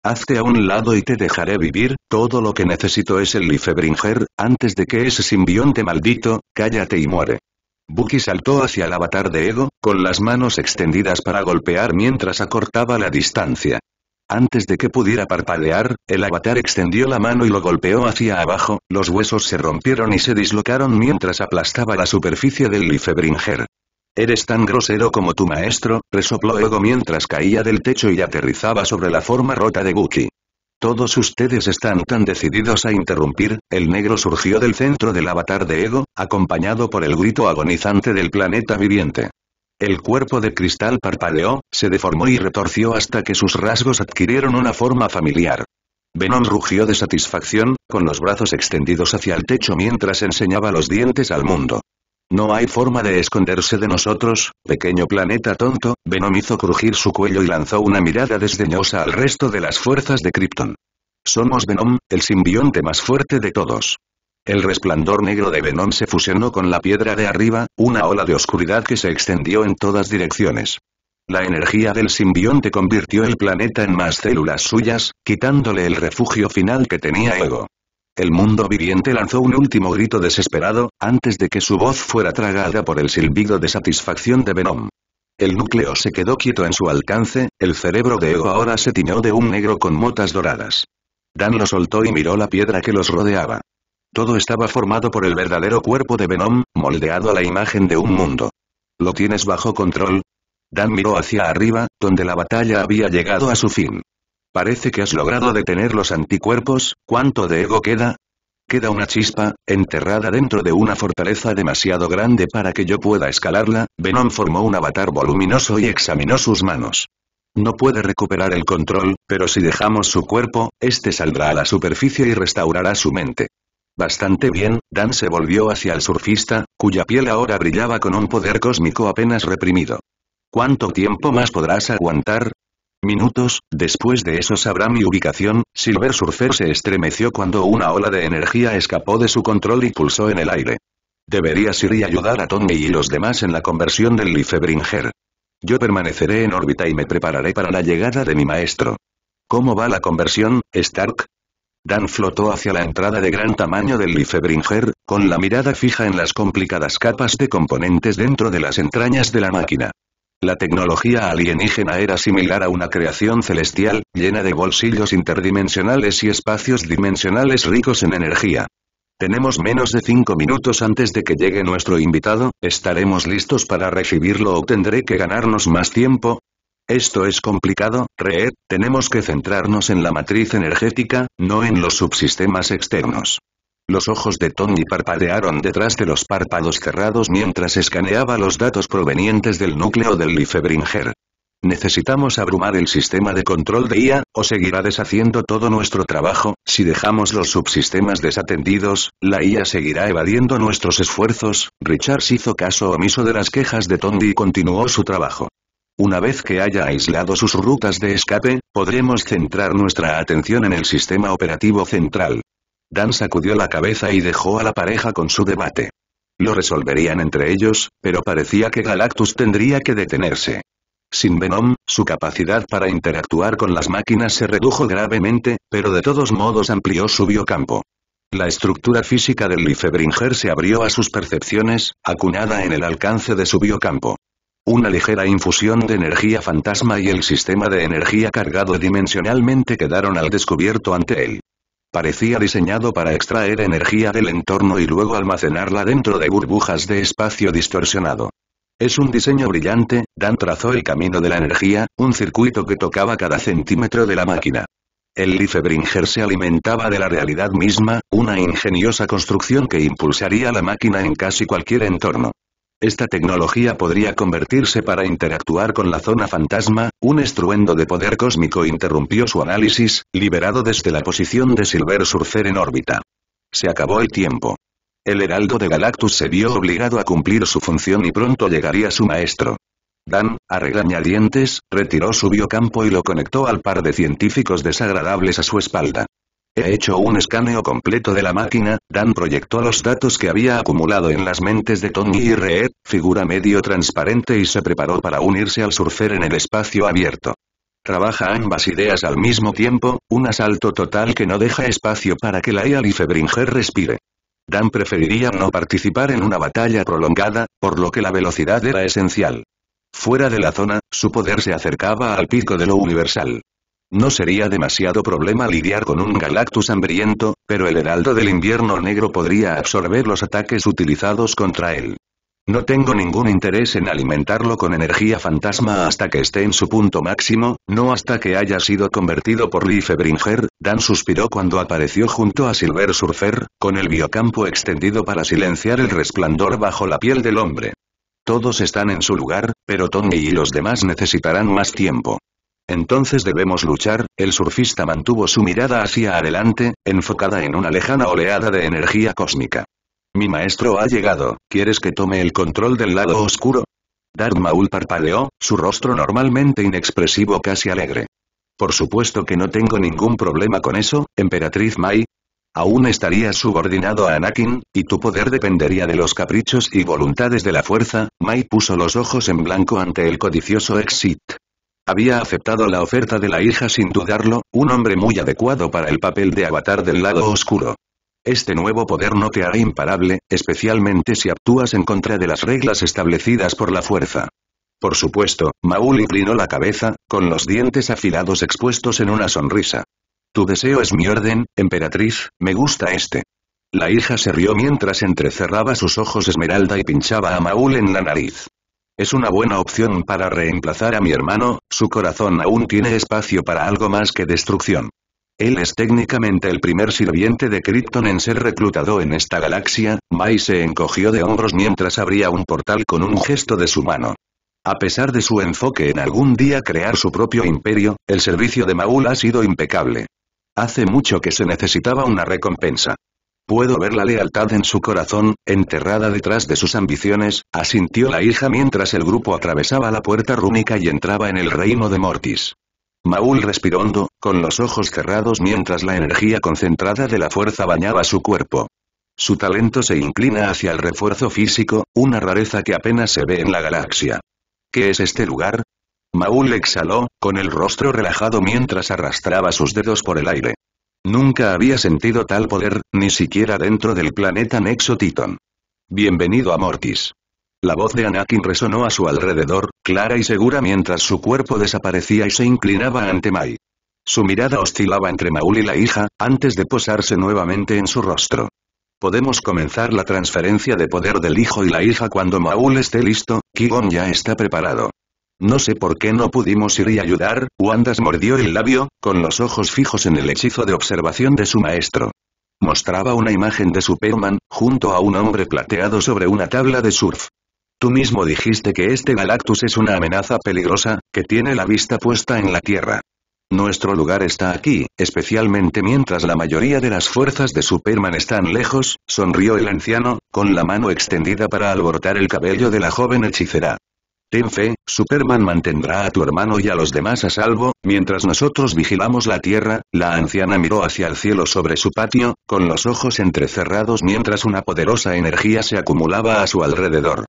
Hazte a un lado y te dejaré vivir, todo lo que necesito es el Lifebringer, antes de que ese simbionte maldito, cállate y muere. Buki saltó hacia el avatar de Ego, con las manos extendidas para golpear mientras acortaba la distancia. Antes de que pudiera parpadear, el avatar extendió la mano y lo golpeó hacia abajo, los huesos se rompieron y se dislocaron mientras aplastaba la superficie del Lifebringer. Eres tan grosero como tu maestro, resopló Ego mientras caía del techo y aterrizaba sobre la forma rota de Buki. Todos ustedes están tan decididos a interrumpir, el negro surgió del centro del avatar de Ego, acompañado por el grito agonizante del planeta viviente. El cuerpo de cristal parpadeó, se deformó y retorció hasta que sus rasgos adquirieron una forma familiar. Venom rugió de satisfacción, con los brazos extendidos hacia el techo mientras enseñaba los dientes al mundo. No hay forma de esconderse de nosotros, pequeño planeta tonto, Venom hizo crujir su cuello y lanzó una mirada desdeñosa al resto de las fuerzas de Krypton. Somos Venom, el simbionte más fuerte de todos. El resplandor negro de Venom se fusionó con la piedra de arriba, una ola de oscuridad que se extendió en todas direcciones. La energía del simbionte convirtió el planeta en más células suyas, quitándole el refugio final que tenía Ego. El mundo viviente lanzó un último grito desesperado, antes de que su voz fuera tragada por el silbido de satisfacción de Venom. El núcleo se quedó quieto en su alcance, el cerebro de Ego ahora se tiñó de un negro con motas doradas. Dan lo soltó y miró la piedra que los rodeaba. Todo estaba formado por el verdadero cuerpo de Venom, moldeado a la imagen de un mundo. ¿Lo tienes bajo control? Dan miró hacia arriba, donde la batalla había llegado a su fin. Parece que has logrado detener los anticuerpos, ¿cuánto de ego queda? Queda una chispa, enterrada dentro de una fortaleza demasiado grande para que yo pueda escalarla, Venom formó un avatar voluminoso y examinó sus manos. No puede recuperar el control, pero si dejamos su cuerpo, este saldrá a la superficie y restaurará su mente. Bastante bien, Dan se volvió hacia el surfista, cuya piel ahora brillaba con un poder cósmico apenas reprimido. ¿Cuánto tiempo más podrás aguantar? Minutos, después de eso sabrá mi ubicación, Silver Surfer se estremeció cuando una ola de energía escapó de su control y pulsó en el aire. Deberías ir y ayudar a Tony y los demás en la conversión del Lifebringer. Yo permaneceré en órbita y me prepararé para la llegada de mi maestro. ¿Cómo va la conversión, Stark? Dan flotó hacia la entrada de gran tamaño del Lifebringer, con la mirada fija en las complicadas capas de componentes dentro de las entrañas de la máquina. La tecnología alienígena era similar a una creación celestial, llena de bolsillos interdimensionales y espacios dimensionales ricos en energía. Tenemos menos de cinco minutos antes de que llegue nuestro invitado, ¿estaremos listos para recibirlo o tendré que ganarnos más tiempo? Esto es complicado, Reed, tenemos que centrarnos en la matriz energética, no en los subsistemas externos. Los ojos de Tony parpadearon detrás de los párpados cerrados mientras escaneaba los datos provenientes del núcleo del Lifebringer. Necesitamos abrumar el sistema de control de IA, o seguirá deshaciendo todo nuestro trabajo, si dejamos los subsistemas desatendidos, la IA seguirá evadiendo nuestros esfuerzos, Richards hizo caso omiso de las quejas de Tony y continuó su trabajo. Una vez que haya aislado sus rutas de escape, podremos centrar nuestra atención en el sistema operativo central. Dan sacudió la cabeza y dejó a la pareja con su debate. Lo resolverían entre ellos, pero parecía que Galactus tendría que detenerse. Sin Venom, su capacidad para interactuar con las máquinas se redujo gravemente, pero de todos modos amplió su biocampo. La estructura física del Lifebringer se abrió a sus percepciones, acunada en el alcance de su biocampo. Una ligera infusión de energía fantasma y el sistema de energía cargado dimensionalmente quedaron al descubierto ante él. Parecía diseñado para extraer energía del entorno y luego almacenarla dentro de burbujas de espacio distorsionado. Es un diseño brillante, Dan trazó el camino de la energía, un circuito que tocaba cada centímetro de la máquina. El Lifebringer se alimentaba de la realidad misma, una ingeniosa construcción que impulsaría la máquina en casi cualquier entorno. Esta tecnología podría convertirse para interactuar con la zona fantasma, un estruendo de poder cósmico interrumpió su análisis, liberado desde la posición de Silver Surfer en órbita. Se acabó el tiempo. El heraldo de Galactus se vio obligado a cumplir su función y pronto llegaría su maestro. Dan, a regañadientes, retiró su biocampo y lo conectó al par de científicos desagradables a su espalda. He hecho un escaneo completo de la máquina, Dan proyectó los datos que había acumulado en las mentes de Tony y Reed, figura medio transparente y se preparó para unirse al surfer en el espacio abierto. Trabaja ambas ideas al mismo tiempo, un asalto total que no deja espacio para que Lyle y Febringer respire. Dan preferiría no participar en una batalla prolongada, por lo que la velocidad era esencial. Fuera de la zona, su poder se acercaba al pico de lo universal. No sería demasiado problema lidiar con un Galactus hambriento, pero el Heraldo del Invierno Negro podría absorber los ataques utilizados contra él. No tengo ningún interés en alimentarlo con energía fantasma hasta que esté en su punto máximo, no hasta que haya sido convertido por Lee Febringer, Dan suspiró cuando apareció junto a Silver Surfer, con el biocampo extendido para silenciar el resplandor bajo la piel del hombre. Todos están en su lugar, pero Tony y los demás necesitarán más tiempo. Entonces debemos luchar, el surfista mantuvo su mirada hacia adelante, enfocada en una lejana oleada de energía cósmica. Mi maestro ha llegado, ¿quieres que tome el control del lado oscuro? Darth Maul parpadeó, su rostro normalmente inexpresivo casi alegre. Por supuesto que no tengo ningún problema con eso, emperatriz Mai. Aún estarías subordinado a Anakin, y tu poder dependería de los caprichos y voluntades de la fuerza, Mai puso los ojos en blanco ante el codicioso Exit. Había aceptado la oferta de la hija sin dudarlo, un hombre muy adecuado para el papel de avatar del lado oscuro. Este nuevo poder no te hará imparable, especialmente si actúas en contra de las reglas establecidas por la fuerza. Por supuesto, Maul inclinó la cabeza, con los dientes afilados expuestos en una sonrisa. Tu deseo es mi orden, emperatriz, me gusta este. La hija se rió mientras entrecerraba sus ojos esmeralda y pinchaba a Maul en la nariz. Es una buena opción para reemplazar a mi hermano, su corazón aún tiene espacio para algo más que destrucción. Él es técnicamente el primer sirviente de Krypton en ser reclutado en esta galaxia, Mai se encogió de hombros mientras abría un portal con un gesto de su mano. A pesar de su enfoque en algún día crear su propio imperio, el servicio de Maul ha sido impecable. Hace mucho que se necesitaba una recompensa. Puedo ver la lealtad en su corazón, enterrada detrás de sus ambiciones, asintió la hija mientras el grupo atravesaba la puerta rúnica y entraba en el reino de Mortis. Maul respiró hondo, con los ojos cerrados mientras la energía concentrada de la fuerza bañaba su cuerpo. Su talento se inclina hacia el refuerzo físico, una rareza que apenas se ve en la galaxia. ¿Qué es este lugar? Maul exhaló, con el rostro relajado mientras arrastraba sus dedos por el aire. Nunca había sentido tal poder, ni siquiera dentro del planeta Nexo Titon. Bienvenido a Mortis. La voz de Anakin resonó a su alrededor, clara y segura mientras su cuerpo desaparecía y se inclinaba ante Mai. Su mirada oscilaba entre Maul y la hija, antes de posarse nuevamente en su rostro. Podemos comenzar la transferencia de poder del hijo y la hija cuando Maul esté listo, Kigon ya está preparado. No sé por qué no pudimos ir y ayudar, Wandas mordió el labio, con los ojos fijos en el hechizo de observación de su maestro. Mostraba una imagen de Superman, junto a un hombre plateado sobre una tabla de surf. Tú mismo dijiste que este Galactus es una amenaza peligrosa, que tiene la vista puesta en la Tierra. Nuestro lugar está aquí, especialmente mientras la mayoría de las fuerzas de Superman están lejos, sonrió el anciano, con la mano extendida para alborotar el cabello de la joven hechicera. Ten fe, Superman mantendrá a tu hermano y a los demás a salvo, mientras nosotros vigilamos la tierra, la anciana miró hacia el cielo sobre su patio, con los ojos entrecerrados mientras una poderosa energía se acumulaba a su alrededor.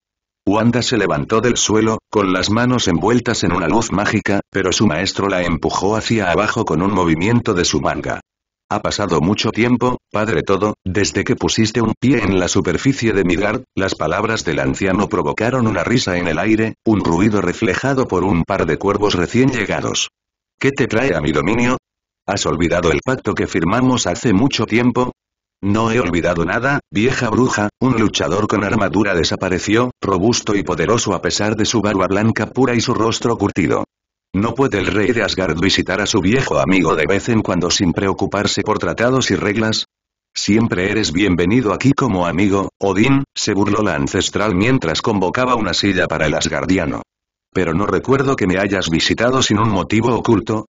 Wanda se levantó del suelo, con las manos envueltas en una luz mágica, pero su maestro la empujó hacia abajo con un movimiento de su manga. Ha pasado mucho tiempo, padre todo, desde que pusiste un pie en la superficie de mi las palabras del anciano provocaron una risa en el aire, un ruido reflejado por un par de cuervos recién llegados. ¿Qué te trae a mi dominio? ¿Has olvidado el pacto que firmamos hace mucho tiempo? No he olvidado nada, vieja bruja, un luchador con armadura desapareció, robusto y poderoso a pesar de su barba blanca pura y su rostro curtido no puede el rey de Asgard visitar a su viejo amigo de vez en cuando sin preocuparse por tratados y reglas? Siempre eres bienvenido aquí como amigo, Odín, se burló la ancestral mientras convocaba una silla para el asgardiano. Pero no recuerdo que me hayas visitado sin un motivo oculto,